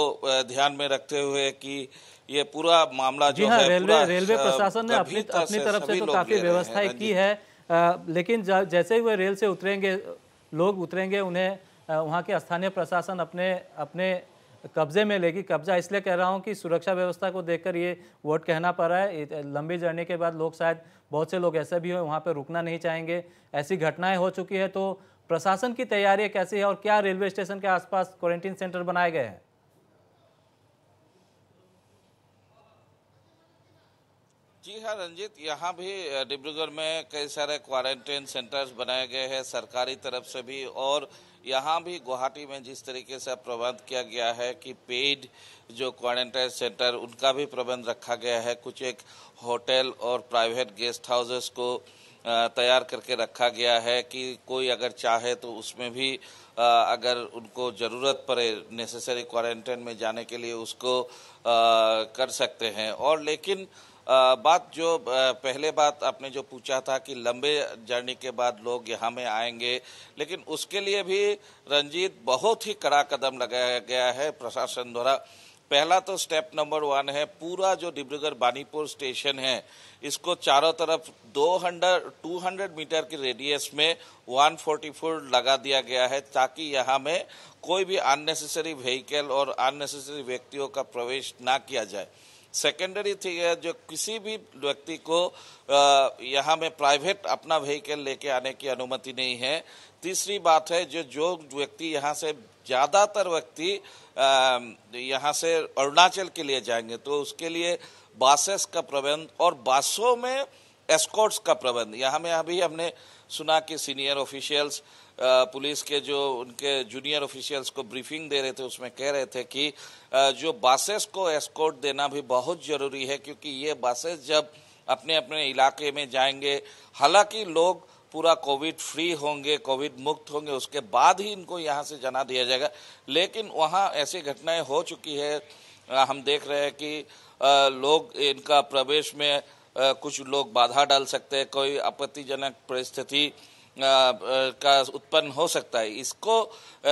Speaker 6: ध्यान में रखते हुए कि ये पूरा मामला जो हाँ, है रेलवे रेलवे प्रशासन ने अपनी अपनी तरफ से तो काफी व्यवस्थाएं हाँ की है
Speaker 1: लेकिन जैसे ही वे रेल से उतरेंगे लोग उतरेंगे उन्हें वहाँ के स्थानीय प्रशासन अपने अपने कब्जे में लेगी कब्जा इसलिए कह रहा हूँ कि सुरक्षा व्यवस्था को देखकर ये वोट कहना पड़ रहा है लंबी जर्नी के बाद लोग शायद बहुत से लोग ऐसे भी हैं वहाँ पर रुकना नहीं चाहेंगे ऐसी घटनाएं हो चुकी है तो प्रशासन की तैयारी कैसी है और क्या रेलवे स्टेशन के आसपास क्वारंटीन सेंटर बनाए गए हैं
Speaker 6: जी हाँ रंजीत यहाँ भी डिब्रूगढ़ में कई सारे क्वारंटाइन सेंटर्स बनाए गए हैं सरकारी तरफ से भी और यहाँ भी गुवाहाटी में जिस तरीके से प्रबंध किया गया है कि पेड जो क्वारंटाइन सेंटर उनका भी प्रबंध रखा गया है कुछ एक होटल और प्राइवेट गेस्ट हाउसेस को तैयार करके रखा गया है कि कोई अगर चाहे तो उसमें भी अगर उनको ज़रूरत पड़े नेसेसरी क्वारंटाइन में जाने के लिए उसको कर सकते हैं और लेकिन बात जो पहले बात आपने जो पूछा था कि लंबे जर्नी के बाद लोग यहाँ में आएंगे लेकिन उसके लिए भी रंजीत बहुत ही कड़ा कदम लगाया गया है प्रशासन द्वारा पहला तो स्टेप नंबर वन है पूरा जो डिब्रूगढ़ बानीपुर स्टेशन है इसको चारों तरफ 200 200 मीटर की रेडियस में 144 लगा दिया गया है ताकि यहाँ में कोई भी अननेसेसरी व्हीकल और अननेसेसरी व्यक्तियों का प्रवेश ना किया जाए सेकेंडरी थिंग है जो किसी भी व्यक्ति को यहाँ में प्राइवेट अपना व्हीकल लेके आने की अनुमति नहीं है तीसरी बात है जो जो व्यक्ति यहाँ से ज़्यादातर व्यक्ति यहाँ से अरुणाचल के लिए जाएंगे तो उसके लिए बासेस का प्रबंध और बासों में एस्कॉर्ट्स का प्रबंध यहाँ में अभी हमने सुना कि सीनियर ऑफिशियल्स पुलिस के जो उनके जूनियर ऑफिशियल्स को ब्रीफिंग दे रहे थे उसमें कह रहे थे कि जो बासेस को एस्कोर्ट देना भी बहुत ज़रूरी है क्योंकि ये बासेस जब अपने अपने इलाके में जाएंगे हालांकि लोग पूरा कोविड फ्री होंगे कोविड मुक्त होंगे उसके बाद ही इनको यहाँ से जना दिया जाएगा लेकिन वहाँ ऐसी घटनाएं हो चुकी है हम देख रहे हैं कि लोग इनका प्रवेश में कुछ लोग बाधा डाल सकते हैं कोई आपत्तिजनक परिस्थिति का उत्पन्न हो सकता है इसको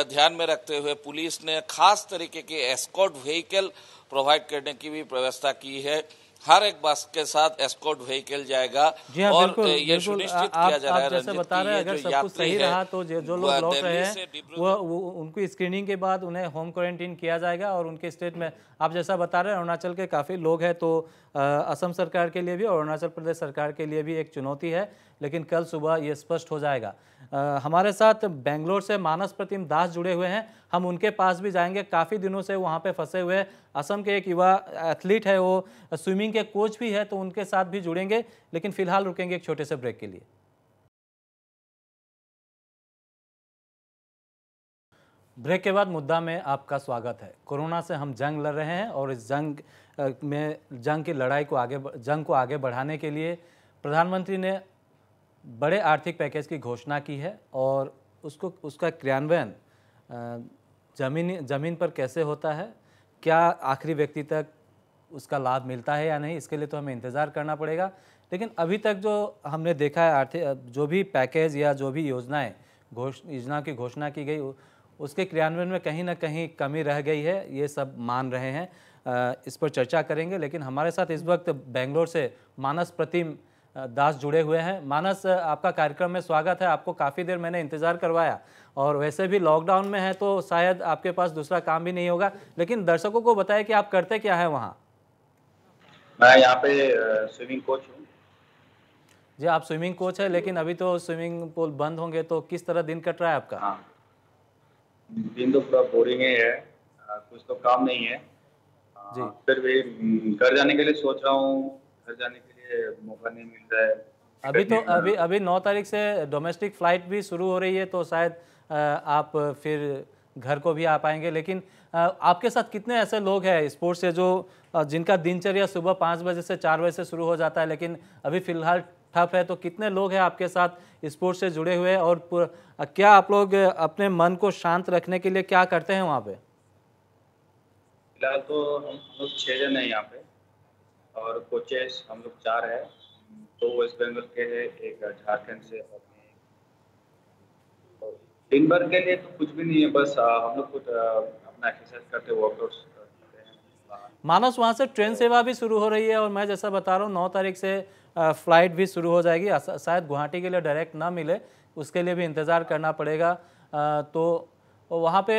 Speaker 6: ध्यान में रखते हुए पुलिस ने खास तरीके के एस्कॉर्ट व्हीकल प्रोवाइड करने की भी व्यवस्था की है हर एक बस के साथ एस्कॉर्ट व्हीकल जाएगा हाँ, और ये सुनिश्चित किया जा रहा है बता रहे अगर सब कुछ सही रहा तो
Speaker 1: जो, जो लोग लौट रहे हैं वो, वो उनकी स्क्रीनिंग के बाद उन्हें होम क्वारंटीन किया जाएगा और उनके स्टेट में आप जैसा बता रहे हैं अरुणाचल के काफ़ी लोग हैं तो असम सरकार के लिए भी और अरुणाचल प्रदेश सरकार के लिए भी एक चुनौती है लेकिन कल सुबह ये स्पष्ट हो जाएगा हमारे साथ बेंगलोर से मानस प्रतिम दास जुड़े हुए हैं हम उनके पास भी जाएंगे काफ़ी दिनों से वहाँ पे फंसे हुए असम के एक युवा एथलीट है वो स्विमिंग के कोच भी है तो उनके साथ भी जुड़ेंगे लेकिन फिलहाल रुकेंगे एक छोटे से ब्रेक के लिए ब्रेक के बाद मुद्दा में आपका स्वागत है कोरोना से हम जंग लड़ रहे हैं और इस जंग में जंग की लड़ाई को आगे जंग को आगे बढ़ाने के लिए प्रधानमंत्री ने बड़े आर्थिक पैकेज की घोषणा की है और उसको उसका क्रियान्वयन जमीन ज़मीन पर कैसे होता है क्या आखिरी व्यक्ति तक उसका लाभ मिलता है या नहीं इसके लिए तो हमें इंतज़ार करना पड़ेगा लेकिन अभी तक जो हमने देखा है आर्थिक जो भी पैकेज या जो भी योजनाएं घोष योजना की घोषणा की गई उसके क्रियान्वयन में कहीं ना कहीं कमी रह गई है ये सब मान रहे हैं इस पर चर्चा करेंगे लेकिन हमारे साथ इस वक्त बेंगलोर से मानस प्रतिम दास जुड़े हुए हैं मानस आपका कार्यक्रम में स्वागत है आपको काफ़ी देर मैंने इंतज़ार करवाया और वैसे भी लॉकडाउन में है तो शायद आपके पास दूसरा काम भी नहीं होगा लेकिन दर्शकों को बताएं कि आप करते क्या है वहाँ
Speaker 7: मैं यहाँ पे स्विमिंग कोच हूँ
Speaker 1: जी आप स्विमिंग कोच है लेकिन अभी तो स्विमिंग पूल बंद होंगे तो किस तरह दिन कट
Speaker 7: रहा है आपका हाँ। दिन तो पूरा बोरिंग ही है कुछ तो काम नहीं है जी फिर भी घर जाने के लिए सोच रहा हूँ घर जाने के मौका नहीं मिल रहा है अभी तो अभी
Speaker 1: अभी नौ तारीख से डोमेस्टिक फ़्लाइट भी शुरू हो रही है तो शायद आप फिर घर को भी आ पाएंगे लेकिन आपके साथ कितने ऐसे लोग हैं स्पोर्ट्स से जो जिनका दिनचर्या सुबह पाँच बजे से चार बजे से शुरू हो जाता है लेकिन अभी फ़िलहाल ठप है तो कितने लोग हैं आपके साथ स्पोर्ट्स से जुड़े हुए और क्या आप लोग अपने मन को शांत रखने के लिए क्या करते हैं वहाँ पे
Speaker 7: फिलहाल तो हम लोग छः जन हैं यहाँ पे और कोचेस हम लोग चार हैं दो वेस्ट बंगाल के हैं एक झारखंड से और दिन भर के लिए तो कुछ भी नहीं है बस हम लोग कुछ अपना एक्सरसाइज करते वर्कआउट
Speaker 1: मानस वहाँ से ट्रेन सेवा भी शुरू हो रही है और मैं जैसा बता रहा हूँ नौ तारीख से फ्लाइट भी शुरू हो जाएगी शायद गुवाहाटी के लिए डायरेक्ट ना मिले उसके लिए भी इंतज़ार करना पड़ेगा तो वहाँ पे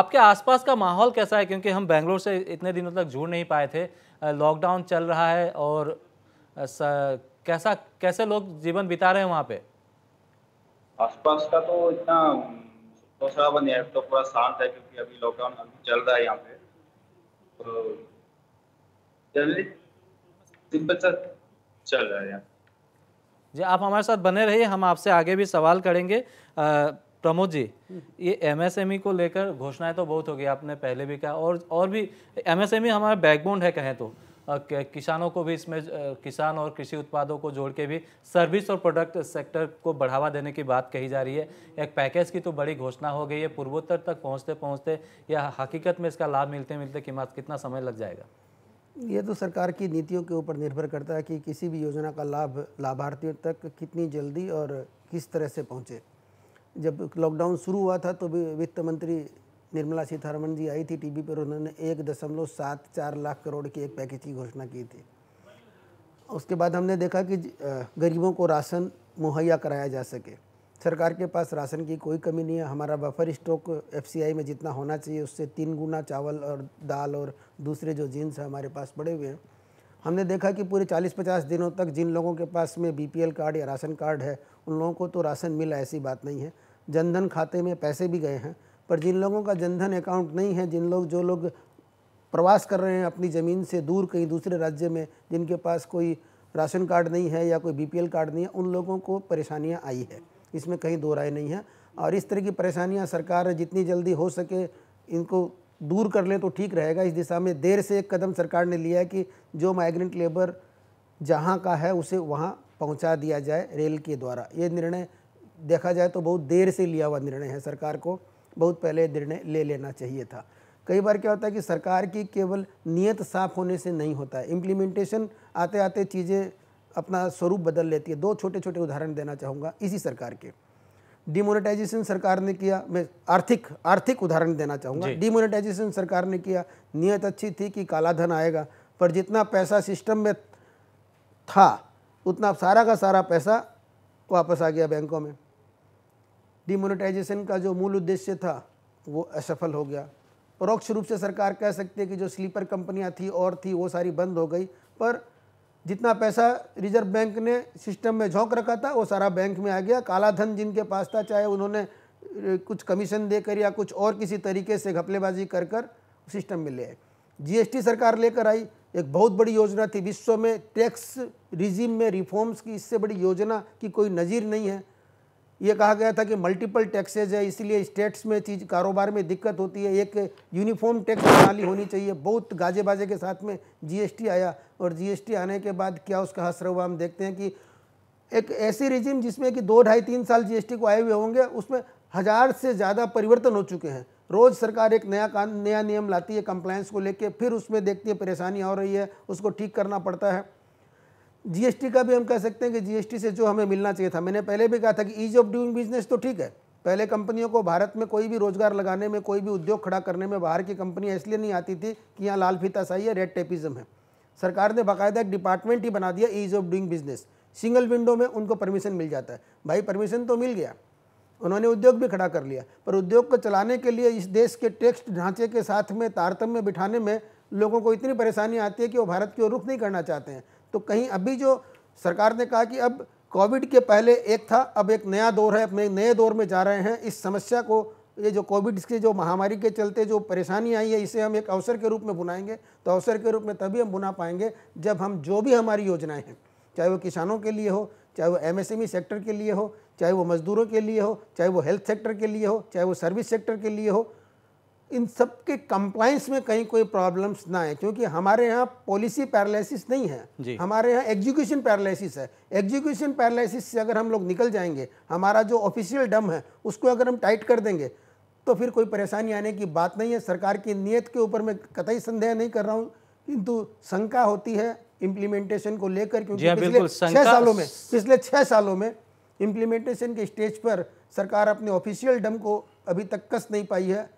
Speaker 1: आपके आसपास का माहौल कैसा है क्योंकि हम बेंगलोर से इतने दिनों तक जुड़ नहीं पाए थे लॉकडाउन चल रहा है और कैसा कैसे लोग जीवन बिता रहे हैं वहाँ पे
Speaker 7: आसपास का तो इतना तो बन है तो पूरा शांत है क्योंकि अभी लॉकडाउन अभी चल रहा है यहाँ पे सिंपल तो सा चल रहा है यहाँ
Speaker 1: जी आप हमारे साथ बने रहिए हम आपसे आगे भी सवाल करेंगे आ, प्रमोद जी हम्म। ये एमएसएमई e को लेकर घोषणाएं तो बहुत हो गई आपने पहले भी कहा और और भी एमएसएमई e हमारा बैकबोन है कहें तो किसानों को भी इसमें किसान और कृषि उत्पादों को जोड़ के भी सर्विस और प्रोडक्ट सेक्टर को बढ़ावा देने की बात कही जा रही है एक पैकेज की तो बड़ी घोषणा हो गई है पूर्वोत्तर तक पहुँचते पहुँचते या हकीकत में इसका लाभ मिलते मिलते कि कितना समय लग जाएगा
Speaker 2: ये तो सरकार की नीतियों के ऊपर निर्भर करता है कि किसी भी योजना का लाभ लाभार्थियों तक कितनी जल्दी और किस तरह से पहुँचे जब लॉकडाउन शुरू हुआ था तो भी वित्त मंत्री निर्मला सीतारमन जी आई थी टीवी पर उन्होंने एक दशमलव सात चार लाख करोड़ की एक पैकेज की घोषणा की थी उसके बाद हमने देखा कि गरीबों को राशन मुहैया कराया जा सके सरकार के पास राशन की कोई कमी नहीं है हमारा बफर स्टॉक एफसीआई में जितना होना चाहिए उससे तीन गुना चावल और दाल और दूसरे जो जीन्स हैं हमारे पास पड़े हुए हैं हमने देखा कि पूरे 40-50 दिनों तक जिन लोगों के पास में बीपीएल कार्ड या राशन कार्ड है उन लोगों को तो राशन मिला ऐसी बात नहीं है जनधन खाते में पैसे भी गए हैं पर जिन लोगों का जनधन अकाउंट नहीं है जिन लोग जो लोग प्रवास कर रहे हैं अपनी ज़मीन से दूर कहीं दूसरे राज्य में जिनके पास कोई राशन कार्ड नहीं है या कोई बीपीएल कार्ड नहीं है उन लोगों को परेशानियाँ आई है इसमें कहीं दो राय नहीं है और इस तरह की परेशानियाँ सरकार जितनी जल्दी हो सके इनको दूर कर ले तो ठीक रहेगा इस दिशा में देर से एक कदम सरकार ने लिया है कि जो माइग्रेंट लेबर जहाँ का है उसे वहाँ पहुँचा दिया जाए रेल के द्वारा ये निर्णय देखा जाए तो बहुत देर से लिया हुआ निर्णय है सरकार को बहुत पहले निर्णय ले लेना चाहिए था कई बार क्या होता है कि सरकार की केवल नीयत साफ होने से नहीं होता है इम्प्लीमेंटेशन आते आते चीज़ें अपना स्वरूप बदल लेती है दो छोटे छोटे उदाहरण देना चाहूँगा इसी सरकार के डिमोनेटाइजेशन सरकार ने किया मैं आर्थिक आर्थिक उदाहरण देना चाहूँगा डिमोनेटाइजेशन सरकार ने किया नीयत अच्छी थी कि कालाधन आएगा पर जितना पैसा सिस्टम में था उतना सारा का सारा पैसा वापस आ गया बैंकों में डिमोनेटाइजेशन का जो मूल उद्देश्य था वो असफल हो गया परोक्ष रूप से सरकार कह सकती है कि जो स्लीपर कंपनियां थी और थी वो सारी बंद हो गई पर जितना पैसा रिजर्व बैंक ने सिस्टम में झोंक रखा था वो सारा बैंक में आ गया काला धन जिनके पास था चाहे उन्होंने कुछ कमीशन देकर या कुछ और किसी तरीके से घपलेबाजी कर कर सिस्टम में ले आए जीएसटी सरकार लेकर आई एक बहुत बड़ी योजना थी विश्व में टैक्स रिजिम में रिफॉर्म्स की इससे बड़ी योजना की कोई नज़ीर नहीं है ये कहा गया था कि मल्टीपल टैक्सेज है इसीलिए स्टेट्स में चीज कारोबार में दिक्कत होती है एक यूनिफॉर्म टैक्स प्रणाली होनी चाहिए बहुत गाजे बाजे के साथ में जीएसटी आया और जीएसटी आने के बाद क्या उसका हसर हुआ हम देखते हैं कि एक ऐसी रिजिम जिसमें कि दो ढाई तीन साल जीएसटी को आए हुए होंगे उसमें हज़ार से ज़्यादा परिवर्तन हो चुके हैं रोज़ सरकार एक नया नया नियम लाती है कंप्लायंस को लेकर फिर उसमें देखती है परेशानी हो रही है उसको ठीक करना पड़ता है जीएसटी का भी हम कह सकते हैं कि जीएसटी से जो हमें मिलना चाहिए था मैंने पहले भी कहा था कि ईज ऑफ डूइंग बिजनेस तो ठीक है पहले कंपनियों को भारत में कोई भी रोजगार लगाने में कोई भी उद्योग खड़ा करने में बाहर की कंपनियाँ इसलिए नहीं आती थी कि यहाँ लाल फीताशाही है रेड टेपिज्म है सरकार ने बाकायदा एक डिपार्टमेंट ही बना दिया ease of doing business single window में उनको परमिशन मिल जाता है भाई परमिशन तो मिल गया उन्होंने उद्योग भी खड़ा कर लिया पर उद्योग को चलाने के लिए इस देश के टैक्स ढांचे के साथ में तारतम्य बिठाने में लोगों को इतनी परेशानी आती है कि वो भारत की ओर रुख नहीं करना चाहते हैं तो कहीं अभी जो सरकार ने कहा कि अब कोविड के पहले एक था अब एक नया दौर है अपने नए दौर में जा रहे हैं इस समस्या को ये जो कोविड की जो महामारी के चलते जो परेशानी आई है इसे हम एक अवसर के रूप में बुनाएंगे तो अवसर के रूप में तभी हम बुना पाएंगे जब हम जो भी हमारी योजनाएं हैं चाहे वो किसानों के लिए हो चाहे वो एमएसएमई सेक्टर के लिए हो चाहे वो मजदूरों के लिए हो चाहे वो हेल्थ सेक्टर के लिए हो चाहे वो सर्विस सेक्टर के लिए हो इन सब के कंप्लाइंस में कहीं कोई प्रॉब्लम्स ना है क्योंकि हमारे यहाँ पॉलिसी पैरालिसिस नहीं है हमारे यहाँ एग्जीक्यूशन पैरालिसिस है एग्जीक्यूशन पैरालिसिस से अगर हम लोग निकल जाएंगे हमारा जो ऑफिशियल डम है उसको अगर हम टाइट कर देंगे तो फिर कोई परेशानी आने की बात नहीं है सरकार की नीयत के ऊपर मैं कतई संदेह नहीं कर रहा हूँ किंतु शंका होती है इम्प्लीमेंटेशन को लेकर क्योंकि हाँ, पिछले छः सालों में पिछले छः सालों में इम्प्लीमेंटेशन के स्टेज पर सरकार अपने ऑफिशियल डम को अभी तक कस नहीं पाई है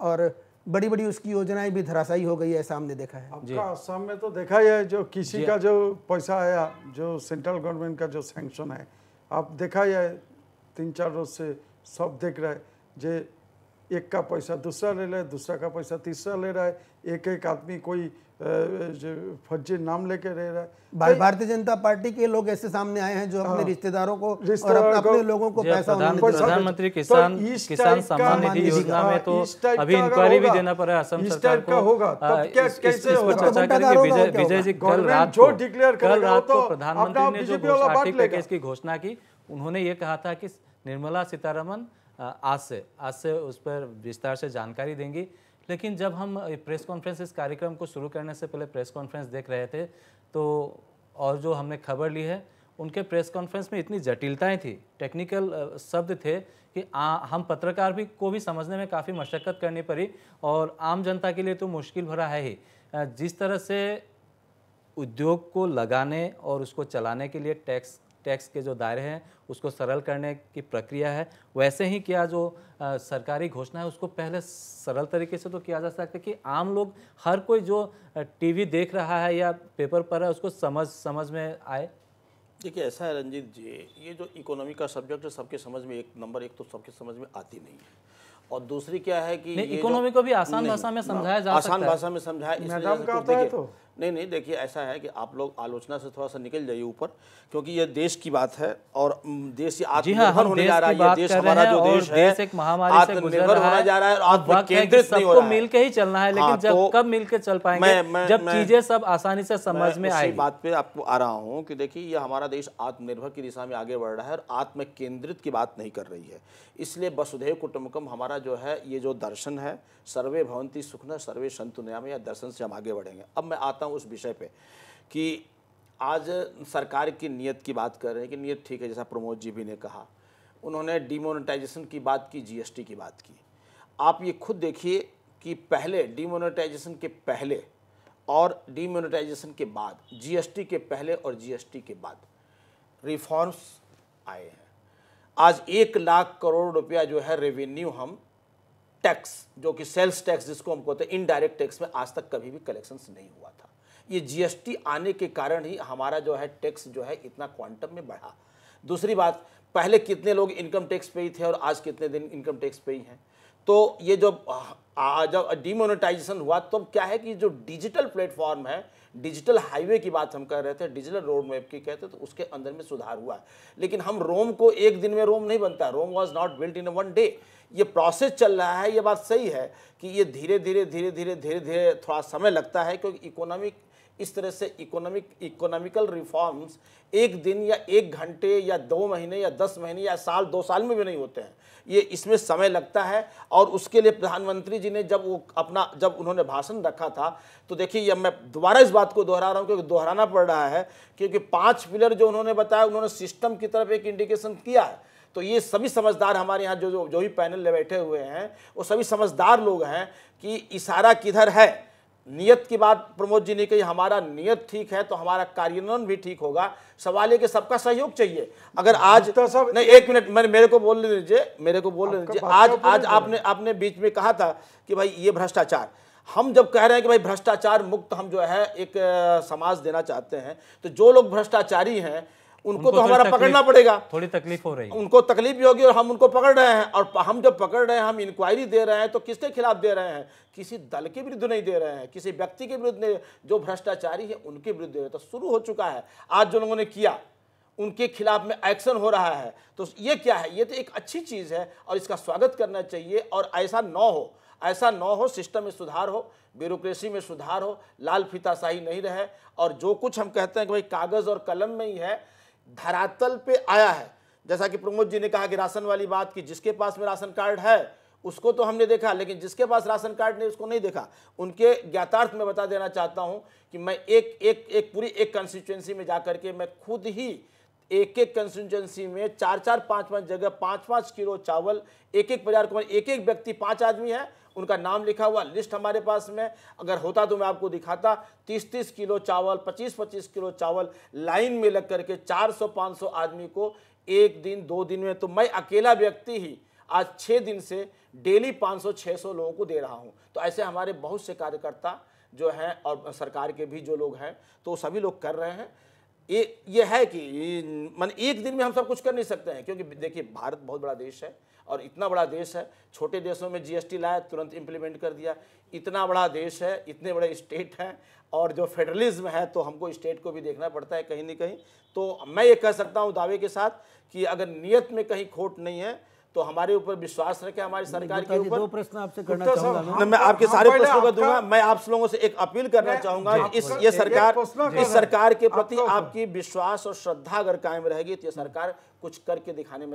Speaker 2: और बड़ी बड़ी उसकी योजनाएं भी धराशायी हो गई है सामने देखा है आपका
Speaker 3: असम में तो देखा ही है जो किसी का जो पैसा आया जो सेंट्रल गवर्नमेंट का जो सैंक्शन है आप देखा ही है तीन चार रोज से सब देख रहे जे एक का पैसा दूसरा ले रहा है दूसरा का पैसा तीसरा ले रहा है एक एक आदमी कोई फर्जी नाम लेके रह रहा है भारतीय जनता पार्टी के लोग
Speaker 2: ऐसे सामने आए हैं जो अपने हाँ। रिश्तेदारों को और अपने, अपने लोगों को पैसा प्रधानमंत्री तो किसान
Speaker 1: किसान सम्मान निधि योजना में तो हाँ, अभी इंक्वायरी भी देना पड़ा असम सरकार को होगा विजय जी कल रात जो तो डिक्लेयर कल रात को प्रधानमंत्री ने जो घोषणा पैकेज की घोषणा की उन्होंने ये कहा था कि निर्मला सीतारमन आज से आज से उस पर विस्तार से जानकारी देंगी लेकिन जब हम प्रेस कॉन्फ्रेंस इस कार्यक्रम को शुरू करने से पहले प्रेस कॉन्फ्रेंस देख रहे थे तो और जो हमने खबर ली है उनके प्रेस कॉन्फ्रेंस में इतनी जटिलताएं थी टेक्निकल शब्द थे कि आ, हम पत्रकार भी को भी समझने में काफ़ी मशक्क़त करनी पड़ी और आम जनता के लिए तो मुश्किल भरा है ही जिस तरह से उद्योग को लगाने और उसको चलाने के लिए टैक्स टैक्स के जो दायरे हैं उसको सरल करने की प्रक्रिया है वैसे ही क्या जो आ, सरकारी घोषणा है उसको पहले सरल तरीके से तो किया जा सकता है कि आम लोग हर कोई जो टीवी देख रहा है या पेपर पढ़ रहा है उसको समझ समझ में आए
Speaker 4: देखिए ऐसा है रंजीत जी ये जो इकोनॉमी का सब्जेक्ट है सबके समझ में एक नंबर एक तो सबके समझ में आती नहीं है और दूसरी क्या है कि इकोनॉमी को भी आसान भाषा में समझाया जा आसान भाषा में समझाया इसलिए तो नहीं नहीं देखिए ऐसा है कि आप लोग आलोचना से थोड़ा सा निकल जाइए ऊपर क्योंकि ये देश की बात है और देश हाँ, आत्मनिर्भर होने जा रहा है देश हमारा जो देश है एक महामारी आत्मनिर्भर होना जा रहा है और केंद्रित नहीं हो रहा है मिलके
Speaker 1: ही चलना है लेकिन हाँ, जब तो कब मिलके चल पाएंगे जब चीजें सब आसानी से समझ में आए
Speaker 4: बात पे आपको आ रहा हूँ की देखिये ये हमारा देश आत्मनिर्भर की दिशा में आगे बढ़ रहा है और आत्म केंद्रित की बात नहीं कर रही है इसलिए वसुधेव कुटुम्बकम हमारा जो है ये जो दर्शन है सर्वे भवंती सुखना सर्वे संतु नया या दर्शन से हम आगे बढ़ेंगे अब मैं आता हूँ उस विषय पर कि आज सरकार की नीयत की बात कर रहे हैं कि नीयत ठीक है जैसा प्रमोद जी भी ने कहा उन्होंने डिमोनेटाइजेशन की बात की जीएसटी की बात की आप ये खुद देखिए कि पहले डिमोनेटाइजेशन के पहले और डिमोनेटाइजेशन के बाद जीएसटी के पहले और जीएसटी के बाद रिफॉर्म्स आए हैं आज एक लाख करोड़ रुपया जो है रेवेन्यू हम टैक्स जो कि सेल्स टैक्स जिसको हम कहते हैं इनडायरेक्ट टैक्स में आज तक कभी भी कलेक्शंस नहीं हुआ था ये जीएसटी आने के कारण ही हमारा जो है टैक्स जो है इतना क्वांटम में बढ़ा दूसरी बात पहले कितने लोग इनकम टैक्स पे ही थे और आज कितने दिन इनकम टैक्स पे ही हैं तो ये जब जब डिमोनेटाइजेशन हुआ तब तो क्या है कि जो डिजिटल प्लेटफॉर्म है डिजिटल हाईवे की बात हम कर रहे थे डिजिटल रोड मैप की कहते तो उसके अंदर में सुधार हुआ लेकिन हम रोम को एक दिन में रोम नहीं बनता Rome was not built in one day ये प्रोसेस चल रहा है ये बात सही है कि ये धीरे धीरे धीरे धीरे धीरे धीरे थोड़ा समय लगता है क्योंकि इकोनॉमिक इस तरह से इकोनॉमिक इकोनॉमिकल रिफॉर्म्स एक दिन या एक घंटे या दो महीने या दस महीने या साल दो साल में भी नहीं होते हैं ये इसमें समय लगता है और उसके लिए प्रधानमंत्री जी ने जब वो अपना जब उन्होंने भाषण रखा था तो देखिए ये मैं दोबारा इस बात को दोहरा रहा हूँ क्योंकि दोहराना पड़ रहा है क्योंकि पाँच पिलर जो उन्होंने बताया उन्होंने सिस्टम की तरफ एक इंडिकेशन किया है तो ये सभी समझदार हमारे यहाँ जो जो जो भी पैनल बैठे हुए हैं वो सभी समझदार लोग हैं कि इशारा किधर है नियत की बात प्रमोद जी ने कही हमारा नियत ठीक है तो हमारा कार्यान्वयन भी ठीक होगा सवाल ये कि सबका सहयोग चाहिए अगर हाँ, आज तो सब नहीं एक मिनट मैंने मेरे को बोल दीजिए मेरे को बोल दीजिए आज तो आज आपने आपने बीच में कहा था कि भाई ये भ्रष्टाचार हम जब कह रहे हैं कि भाई भ्रष्टाचार मुक्त हम जो है एक समाज देना चाहते हैं तो जो लोग भ्रष्टाचारी हैं तो उनको, तो हमारा पकड़ना पड़ेगा
Speaker 1: थोड़ी तकलीफ हो रही है
Speaker 4: उनको तकलीफ भी होगी और हम उनको पकड़ रहे हैं और हम जब पकड़ रहे हैं हम इंक्वायरी दे रहे हैं तो किसके खिलाफ दे रहे हैं किसी दल के विरुद्ध नहीं दे रहे हैं किसी व्यक्ति के विरुद्ध नहीं जो भ्रष्टाचारी है उनके विरुद्ध दे रहे तो शुरू हो चुका है आज जो लोगों ने किया उनके खिलाफ में एक्शन हो रहा है तो ये क्या है ये तो एक अच्छी चीज़ है और इसका स्वागत करना चाहिए और ऐसा न हो ऐसा न हो सिस्टम में सुधार हो ब्यूरोक्रेसी में सुधार हो लाल फिताशाही नहीं रहे और जो कुछ हम कहते हैं कि भाई कागज़ और कलम में ही है धरातल पे आया है जैसा कि प्रमोद जी ने कहा कि राशन वाली बात की जिसके पास में राशन कार्ड है उसको तो हमने देखा लेकिन जिसके पास राशन कार्ड ने उसको नहीं देखा उनके ज्ञातार्थ में बता देना चाहता हूँ कि मैं एक एक एक पूरी एक कंस्टिट्युएंसी में जा के मैं खुद ही एक एक कंस्टिट्युएंसी में चार चार पाँच पाँच जगह पाँच पाँच किलो चावल एक एक बाजार को एक एक व्यक्ति पाँच आदमी है उनका नाम लिखा हुआ लिस्ट हमारे पास में अगर होता तो मैं आपको दिखाता तीस तीस किलो चावल पच्चीस पच्चीस किलो चावल लाइन में लग करके चार सौ पाँच सौ आदमी को एक दिन दो दिन में तो मैं अकेला व्यक्ति ही आज छः दिन से डेली 500-600 लोगों को दे रहा हूँ तो ऐसे हमारे बहुत से कार्यकर्ता जो हैं और सरकार के भी जो लोग हैं तो सभी लोग कर रहे हैं ये ये है कि मन एक दिन में हम सब कुछ कर नहीं सकते हैं क्योंकि देखिए भारत बहुत बड़ा देश है और इतना बड़ा देश है छोटे देशों में जीएसटी लाया तुरंत इम्प्लीमेंट कर दिया इतना बड़ा देश है इतने बड़े स्टेट हैं और जो फेडरलिज्म है तो हमको स्टेट को भी देखना पड़ता है कहीं ना कहीं तो मैं ये कह सकता हूँ दावे के साथ कि अगर नियत में कहीं खोट नहीं है तो हमारे ऊपर विश्वास रखे हमारी सरकार के ऊपर दो प्रश्न आपसे करना चाहूंगा हाँ। मैं आपके हाँ, सारे प्रश्नों का दूंगा मैं आप लोगों से एक अपील करना चाहूंगा इस ये सरकार इस सरकार के प्रति तो- आपकी विश्वास और श्रद्धा अगर कायम रहेगी तो ये सरकार कुछ करके दिखाने में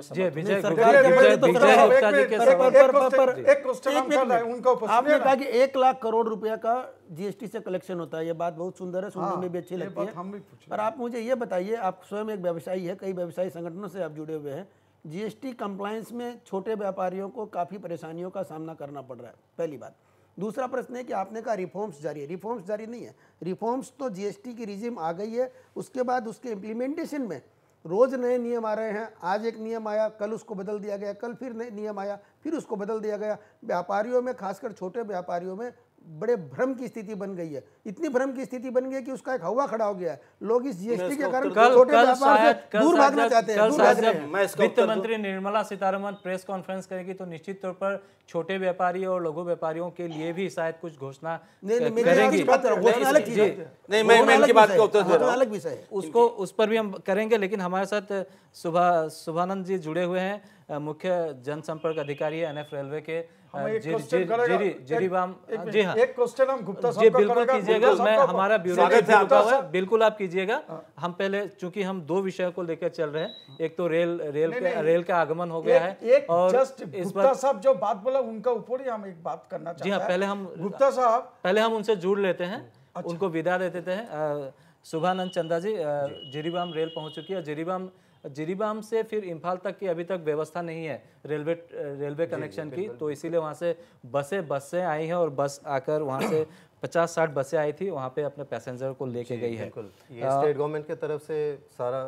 Speaker 2: आपने कहा कि एक लाख करोड़ रुपया का जीएसटी से कलेक्शन होता है ये बात बहुत सुंदर है सुनने हाँ, में भी अच्छी लगती है पर आप मुझे ये बताइए आप स्वयं एक व्यवसायी है कई व्यवसायी संगठनों से आप जुड़े हुए हैं जीएसटी कंप्लायंस में छोटे व्यापारियों को काफ़ी परेशानियों का सामना करना पड़ रहा है पहली बात दूसरा प्रश्न है कि आपने कहा रिफॉर्म्स जारी है रिफॉर्म्स जारी नहीं है रिफॉर्म्स तो जीएसटी की रिजिम आ गई है उसके बाद उसके इम्प्लीमेंटेशन में रोज़ नए नियम आ रहे हैं आज एक नियम आया कल उसको बदल दिया गया कल फिर नए नियम आया फिर उसको बदल दिया गया व्यापारियों में खासकर छोटे व्यापारियों में बड़े भ्रम की स्थिति बन गई है इतनी भ्रम की स्थिति बन गई है कि उसका एक हवा खड़ा हो गया है लोग इस जीएसटी के कारण छोटे व्यापार से दूर भागना चाहते हैं वित्त मंत्री
Speaker 1: निर्मला सीतारमन प्रेस कॉन्फ्रेंस करेगी तो निश्चित तौर पर छोटे व्यापारी और लघु व्यापारियों के लिए भी शायद कुछ घोषणा उसको उस पर भी हम करेंगे लेकिन हमारे साथ सुभानंद जी जुड़े हुए हैं मुख्य जनसंपर्क अधिकारी एन एनएफ रेलवे के हाँ। बिल्कुल आप कीजिएगा हाँ। हम पहले चूंकि हम दो विषय को लेकर चल रहे हैं एक तो रेल रेल रेल का आगमन हो गया है और इस बार साहब
Speaker 3: जो बात बोला उनका ऊपर ही हम एक बात करना जी हाँ पहले
Speaker 1: हम गुप्ता साहब पहले हम उनसे जुड़ लेते हैं अच्छा। उनको विदा दे देते हैं सुभानंद चंदा जी जिरीबाम रेल पहुंच चुकी है जिरीबाम जिरीबाम से फिर इम्फाल तक की अभी तक व्यवस्था नहीं है रेलवे रेलवे कनेक्शन की तो इसीलिए वहाँ से बसें बसें आई हैं और बस आकर वहाँ से पचास साठ बसें आई थी वहाँ पे अपने पैसेंजर को लेके गई है स्टेट
Speaker 5: गवर्नमेंट की तरफ से सारा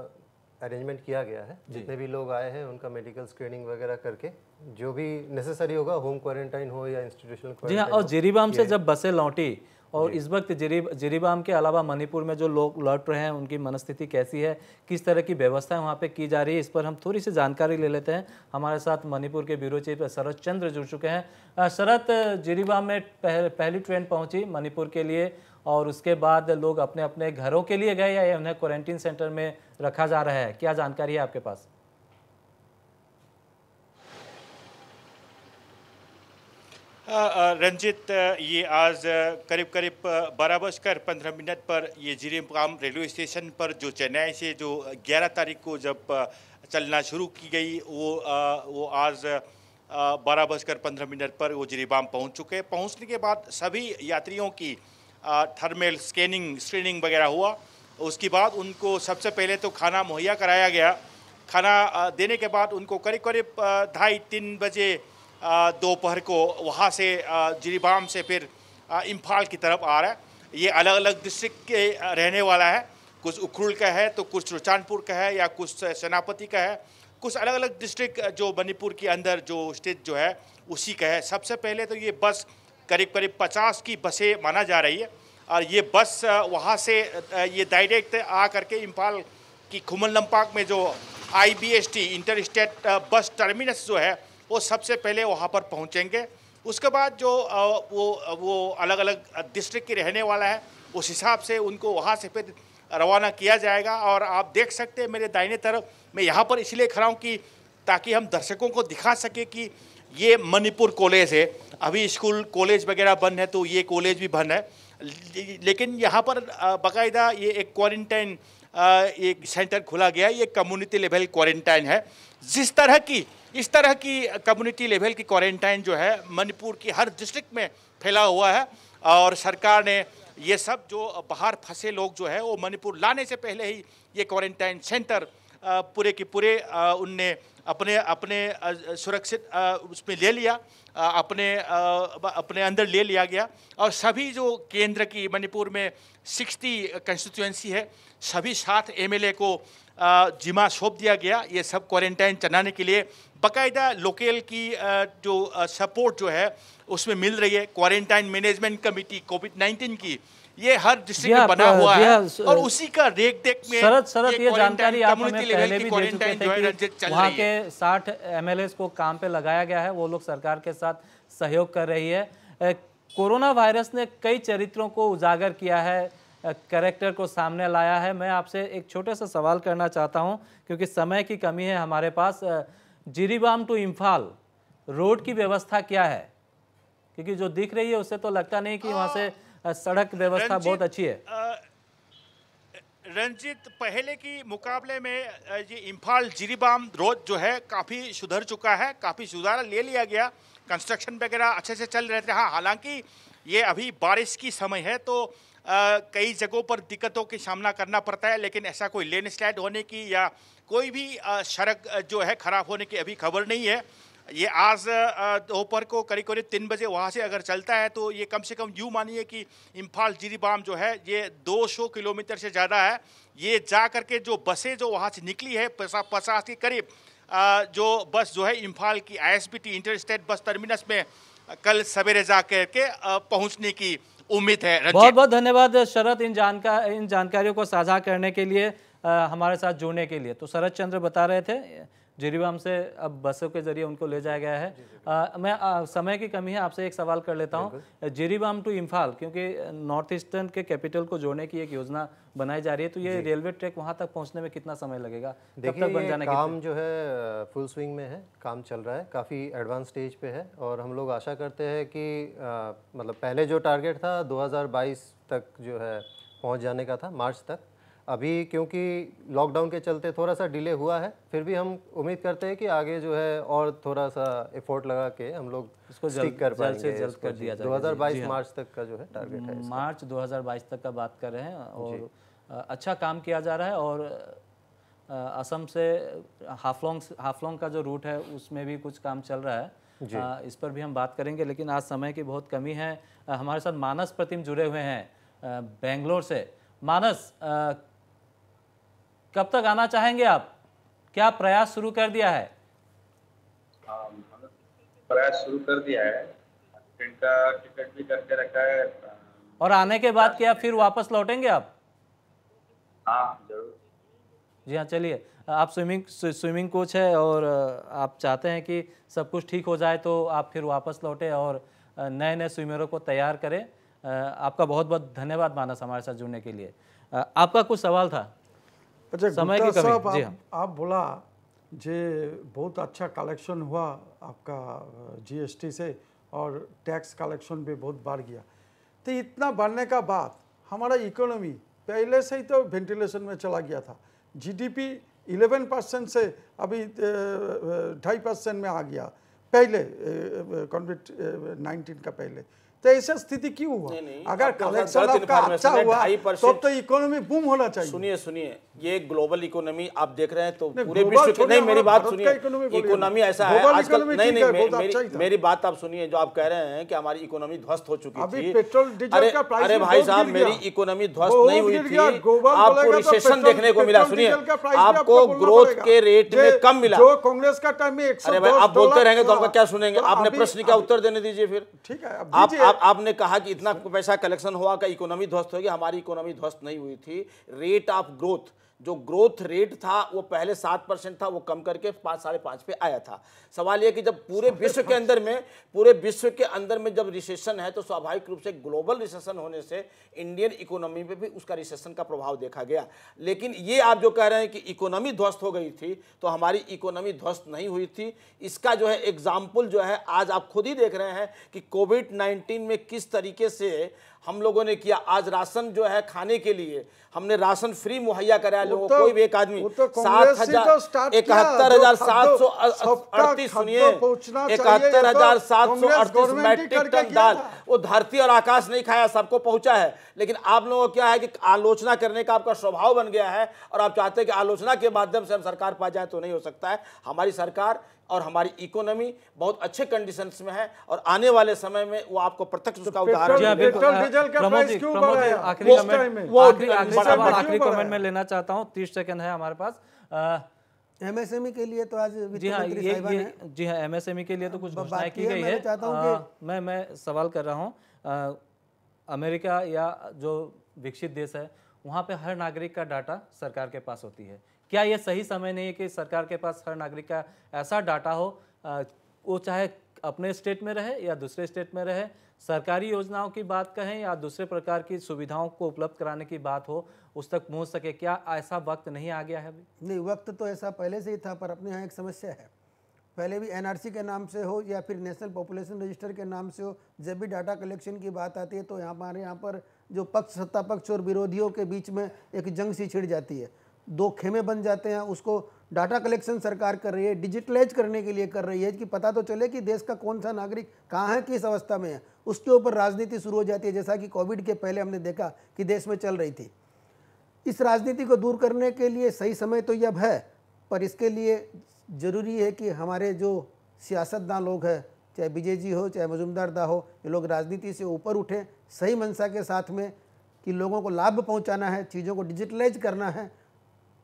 Speaker 5: अरेंजमेंट किया गया है जितने भी लोग आए हैं उनका मेडिकल स्क्रीनिंग वगैरह करके जो भी नेसेसरी होगा होम क्वारंटाइन हो या इंस्टीट्यूशनल जी हाँ और जेरीबाम से
Speaker 1: जब बसें लौटी और इस वक्त जिरी जिरीबाम के अलावा मणिपुर में जो लोग लौट रहे हैं उनकी मनस्थिति कैसी है किस तरह की व्यवस्थाएं वहाँ पे की जा रही है इस पर हम थोड़ी सी जानकारी ले लेते हैं हमारे साथ मणिपुर के ब्यूरो चीफ शरद चंद्र जुड़ चुके हैं शरद जिरीबाम में पह, पहली ट्रेन पहुँची मणिपुर के लिए और उसके बाद लोग अपने अपने घरों के लिए गए या उन्हें क्वारंटीन सेंटर में रखा जा रहा है क्या जानकारी है आपके पास
Speaker 7: हाँ, रंजित ये आज करीब करीब बारह बजकर पंद्रह मिनट पर ये जीरे मुकाम रेलवे स्टेशन पर जो चेन्नई से जो ग्यारह तारीख को जब चलना शुरू की गई वो वो आज बारह बजकर पंद्रह मिनट पर वो जीरीबाम पहुंच चुके हैं पहुंचने के बाद सभी यात्रियों की थर्मल स्कैनिंग स्क्रीनिंग वगैरह हुआ उसके बाद उनको सबसे पहले तो खाना मुहैया कराया गया खाना देने के बाद उनको करीब करीब ढाई तीन बजे दोपहर को वहाँ से जिरीबाम से फिर इम्फाल की तरफ आ रहा है ये अलग अलग डिस्ट्रिक्ट के रहने वाला है कुछ उखरुल का है तो कुछ रुचानपुर का है या कुछ सेनापति का है कुछ अलग अलग डिस्ट्रिक्ट जो मणिपुर के अंदर जो स्टेट जो है उसी का है सबसे पहले तो ये बस करीब करीब पचास की बसें माना जा रही है और ये बस वहाँ से ये डायरेक्ट आ करके इम्फाल की खुमल लम्पाक में जो I B S T inter state bus terminus जो है वो सबसे पहले वहाँ पर पहुँचेंगे उसके बाद जो वो वो अलग अलग डिस्ट्रिक्ट की रहने वाला है उस हिसाब से उनको वहाँ से फिर रवाना किया जाएगा और आप देख सकते हैं मेरे दाहिने तरफ मैं यहाँ पर इसलिए खड़ा हूँ कि ताकि हम दर्शकों को दिखा सके कि ये मणिपुर कॉलेज है अभी स्कूल कॉलेज वगैरह बंद है तो ये कॉलेज भी बंद है लेकिन यहाँ पर बाकायदा ये एक क्वारंटाइन एक सेंटर खुला गया ये कम्युनिटी लेवल क्वारंटाइन है जिस तरह की इस तरह की कम्युनिटी लेवल की क्वारंटाइन जो है मणिपुर की हर डिस्ट्रिक्ट में फैला हुआ है और सरकार ने ये सब जो बाहर फंसे लोग जो है वो मणिपुर लाने से पहले ही ये क्वारंटाइन सेंटर पूरे के पूरे उनने अपने अपने सुरक्षित उसमें ले लिया अपने अपने अंदर ले लिया गया और सभी जो केंद्र की मणिपुर में 60 कंस्टिट्यूएंसी है सभी सात एमएलए को जिम्मा सौंप दिया गया ये सब क्वारंटाइन चलाने के लिए बाकायदा लोकेल की जो सपोर्ट जो है उसमें मिल रही है quarantine management committee covid nineteen की ये हर डिस्ट्रिक्ट में बना हुआ है और उसी का रेख देख में सरत सरत ये, ये जानकारी आप हमें पहले भी दे चुके थे कि वहाँ के
Speaker 1: 60 एमएलए को काम पे लगाया गया है वो लोग सरकार के साथ सहयोग कर रही है कोरोना वायरस ने कई चरित्रों को उजागर किया है करेक्टर को सामने लाया है मैं आपसे एक छोटे सा सवाल करना चाहता हूँ क्योंकि समय की कमी है हमारे पास जीरीबाम टू इम्फाल रोड की व्यवस्था क्या है क्योंकि जो दिख रही है उससे तो लगता नहीं कि वहाँ से सड़क व्यवस्था बहुत अच्छी है
Speaker 7: रंजीत रंजित पहले की मुकाबले में ये इम्फाल जिरीबाम रोड जो है काफ़ी सुधर चुका है काफ़ी सुधारा ले लिया गया कंस्ट्रक्शन वगैरह अच्छे से चल रहे थे हाँ हालांकि ये अभी बारिश की समय है तो कई जगहों पर दिक्कतों के सामना करना पड़ता है लेकिन ऐसा कोई लैंड स्लाइड होने की या कोई भी सड़क जो है ख़राब होने की अभी खबर नहीं है ये आज दोपहर को करीब करीब तीन बजे वहाँ से अगर चलता है तो ये कम से कम यूँ मानिए कि इम्फाल जीरीबाम जो है ये 200 किलोमीटर से ज़्यादा है ये जा करके जो बसें जो वहाँ से निकली है पचास के करीब जो बस जो है इम्फाल की ISBT inter state bus terminus में कल सवेरे जा कर के पहुँचने की उम्मीद है बहुत बहुत
Speaker 1: धन्यवाद शरद इन जानकार इन जानकारियों को साझा करने के लिए आ, हमारे साथ जुड़ने के लिए तो शरद चंद्र बता रहे थे जिरीबाम से अब बसों के जरिए उनको ले जाया गया है आ, मैं आ, समय की कमी है आपसे एक सवाल कर लेता हूँ जिरीबाम टू इम्फाल क्योंकि नॉर्थ ईस्टर्न के कैपिटल को जोड़ने की एक योजना बनाई जा रही है तो ये रेलवे
Speaker 5: ट्रैक वहाँ तक पहुँचने में कितना समय लगेगा देखिए बन जाने काम जो है फुल स्विंग में है काम चल रहा है काफ़ी एडवांस स्टेज पे है और हम लोग आशा करते हैं कि मतलब पहले जो टारगेट था दो तक जो है पहुँच जाने का था मार्च तक अभी क्योंकि लॉकडाउन के चलते थोड़ा सा डिले हुआ है फिर भी हम उम्मीद करते हैं कि आगे जो है और थोड़ा सा एफोर्ट लगा के हम लोग इसको जल्द कर जल्द से जल्द कर दिया जाए 2022 हाँ। मार्च तक का
Speaker 1: जो है टारगेट है मार्च 2022 तक का बात कर रहे हैं और अच्छा काम किया जा रहा है और असम से हाफलोंग हाफलोंग का जो रूट है उसमें भी कुछ काम चल रहा है आ, इस पर भी हम बात करेंगे लेकिन आज समय की बहुत कमी है आ, हमारे साथ मानस प्रतिम जुड़े हुए हैं बेंगलोर से मानस आ, कब तक आना चाहेंगे आप क्या प्रयास शुरू कर दिया है
Speaker 7: हाँ, मतलब प्रयास शुरू कर दिया है का टिकट भी करके रखा है
Speaker 1: और आने के बाद क्या फिर वापस लौटेंगे आप
Speaker 7: हाँ, जरूर
Speaker 1: जी हाँ चलिए आप स्विमिंग स्विमिंग कोच है और आप चाहते हैं कि सब कुछ ठीक हो जाए तो आप फिर वापस लौटे और नए नए स्विमरों को तैयार करें आपका बहुत बहुत धन्यवाद मानस हमारे साथ जुड़ने के लिए आपका कुछ सवाल था अच्छा समय की कमी आप, जी हाँ
Speaker 3: आप बोला जे बहुत अच्छा कलेक्शन हुआ आपका जीएसटी से और टैक्स कलेक्शन भी बहुत बढ़ गया तो इतना बढ़ने का बाद हमारा इकोनॉमी पहले से ही तो वेंटिलेशन में चला गया था जीडीपी 11 परसेंट से अभी ढाई परसेंट में आ गया पहले कोविड 19 का पहले तो ऐसा स्थिति क्यों हुआ नहीं, नहीं, अगर कलेक्शन आपका अच्छा हुआ तो तो इकोनॉमी बूम होना चाहिए सुनिए
Speaker 4: सुनिए ये ग्लोबल इकोनॉमी आप देख रहे हैं तो पूरे विश्व की नहीं मेरी बात सुनिए इकोनॉमी ऐसा है आजकल नहीं नहीं अच्छा मेरी बात आप सुनिए जो आप कह रहे हैं कि हमारी इकोनॉमी ध्वस्त हो चुकी थी पेट्रोल डीजल का प्राइस अरे भाई साहब मेरी इकोनॉमी ध्वस्त नहीं हुई थी आपको रिसेशन तो देखने को मिला सुनिए आपको ग्रोथ के रेट में कम मिला जो
Speaker 3: कांग्रेस का टाइम में अरे भाई आप बोलते रहेंगे तो आपका क्या
Speaker 4: सुनेंगे तो आपने प्रश्न का उत्तर देने दीजिए फिर
Speaker 3: ठीक है आप
Speaker 4: आपने कहा कि इतना पैसा कलेक्शन हुआ का इकोनॉमी ध्वस्त होगी हमारी इकोनॉमी ध्वस्त नहीं हुई थी रेट ऑफ ग्रोथ जो ग्रोथ रेट था वो पहले सात परसेंट था वो कम करके पाँच साढ़े पाँच पे आया था सवाल ये कि जब पूरे विश्व के अंदर में पूरे विश्व के अंदर में जब रिसेशन है तो स्वाभाविक रूप से ग्लोबल रिसेशन होने से इंडियन इकोनॉमी पे भी उसका रिसेशन का प्रभाव देखा गया लेकिन ये आप जो कह रहे हैं कि इकोनॉमी ध्वस्त हो गई थी तो हमारी इकोनॉमी ध्वस्त नहीं हुई थी इसका जो है एग्जाम्पल जो है आज आप खुद ही देख रहे हैं कि कोविड नाइन्टीन में किस तरीके से हम लोगों ने किया आज राशन जो है खाने के लिए हमने राशन फ्री मुहैया कराया लोगों तो, कोई भी एक आदमी तो सात हजार तो इकहत्तर हजार सात सौ अड़तीस सुनिए तो इकहत्तर हजार सात सौ अड़तीस मैट्रिक टन दाल वो धरती और आकाश नहीं खाया सबको पहुंचा है लेकिन आप लोगों को क्या है कि आलोचना करने का आपका स्वभाव बन गया है और आप चाहते हैं कि आलोचना के माध्यम से हम सरकार पा जाए तो नहीं हो सकता है हमारी सरकार और हमारी इकोनॉमी बहुत अच्छे कंडीशन में है और आने वाले समय में वो आपको प्रत्यक्ष तो उसका उदाहरण आखिरी कमेंट
Speaker 1: में लेना चाहता हूँ तीस सेकेंड है हमारे पास एमएसएमई e के लिए तो आज जी हाँ ये, ये जी हाँ एमएसएमई e के लिए तो कुछ घोषणाएं की गई है आ, मैं मैं सवाल कर रहा हूँ अमेरिका या जो विकसित देश है वहाँ पे हर नागरिक का डाटा सरकार के पास होती है क्या ये सही समय नहीं है कि सरकार के पास हर नागरिक का ऐसा डाटा हो वो चाहे अपने स्टेट में रहे या दूसरे स्टेट में रहे सरकारी योजनाओं की बात कहें या दूसरे प्रकार की सुविधाओं को उपलब्ध कराने की बात हो उस तक पहुंच सके क्या ऐसा वक्त नहीं आ गया है अभी नहीं वक्त तो
Speaker 2: ऐसा पहले से ही था पर अपने यहाँ एक समस्या है पहले भी एनआरसी के नाम से हो या फिर नेशनल पॉपुलेशन रजिस्टर के नाम से हो जब भी डाटा कलेक्शन की बात आती है तो हमारे यहाँ पर जो पक्ष सत्ता पक्ष और विरोधियों के बीच में एक जंग सी छिड़ जाती है दो खेमे बन जाते हैं उसको डाटा कलेक्शन सरकार कर रही है डिजिटलाइज करने के लिए कर रही है कि पता तो चले कि देश का कौन सा नागरिक कहाँ है किस अवस्था में है उसके ऊपर राजनीति शुरू हो जाती है जैसा कि कोविड के पहले हमने देखा कि देश में चल रही थी इस राजनीति को दूर करने के लिए सही समय तो यह अब है पर इसके लिए ज़रूरी है कि हमारे जो सियासतदान लोग हैं चाहे विजय जी हो चाहे मजुमदार दा हो ये लोग राजनीति से ऊपर उठें सही मंशा के साथ में कि लोगों को लाभ पहुंचाना है चीज़ों को डिजिटलाइज करना है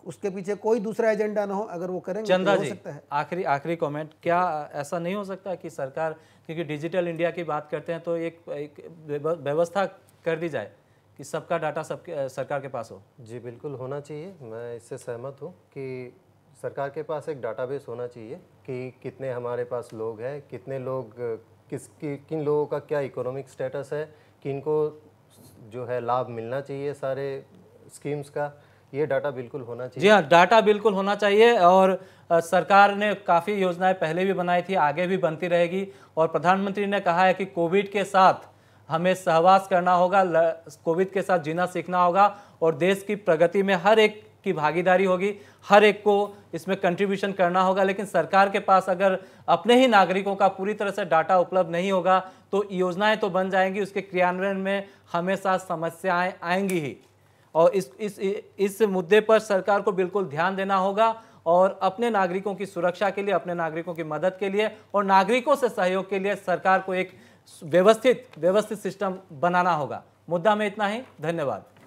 Speaker 2: उसके पीछे कोई दूसरा एजेंडा ना हो अगर वो करेंगे तो चंदा तो जी
Speaker 1: आखिरी आखिरी कमेंट क्या ऐसा नहीं हो सकता कि सरकार क्योंकि डिजिटल इंडिया की बात करते हैं तो एक, एक व्यवस्था कर दी जाए कि सबका
Speaker 5: डाटा सब सरकार के पास हो जी बिल्कुल होना चाहिए मैं इससे सहमत हूँ कि सरकार के पास एक डाटाबेस होना चाहिए कि कितने हमारे पास लोग हैं कितने लोग किस किन लोगों का क्या इकोनॉमिक स्टेटस है किनको जो है लाभ मिलना चाहिए सारे स्कीम्स का ये डाटा बिल्कुल होना चाहिए जी हाँ
Speaker 1: डाटा बिल्कुल होना चाहिए और सरकार ने काफ़ी योजनाएं पहले भी बनाई थी आगे भी बनती रहेगी और प्रधानमंत्री ने कहा है कि कोविड के साथ हमें सहवास करना होगा कोविड के साथ जीना सीखना होगा और देश की प्रगति में हर एक की भागीदारी होगी हर एक को इसमें कंट्रीब्यूशन करना होगा लेकिन सरकार के पास अगर अपने ही नागरिकों का पूरी तरह से डाटा उपलब्ध नहीं होगा तो योजनाएं तो बन जाएंगी उसके क्रियान्वयन में हमेशा समस्याएं आएंगी ही और इस इस इस मुद्दे पर सरकार को बिल्कुल ध्यान देना होगा और अपने नागरिकों की सुरक्षा के लिए अपने नागरिकों की मदद के लिए और नागरिकों से सहयोग के लिए सरकार को एक व्यवस्थित व्यवस्थित सिस्टम बनाना होगा मुद्दा में इतना ही धन्यवाद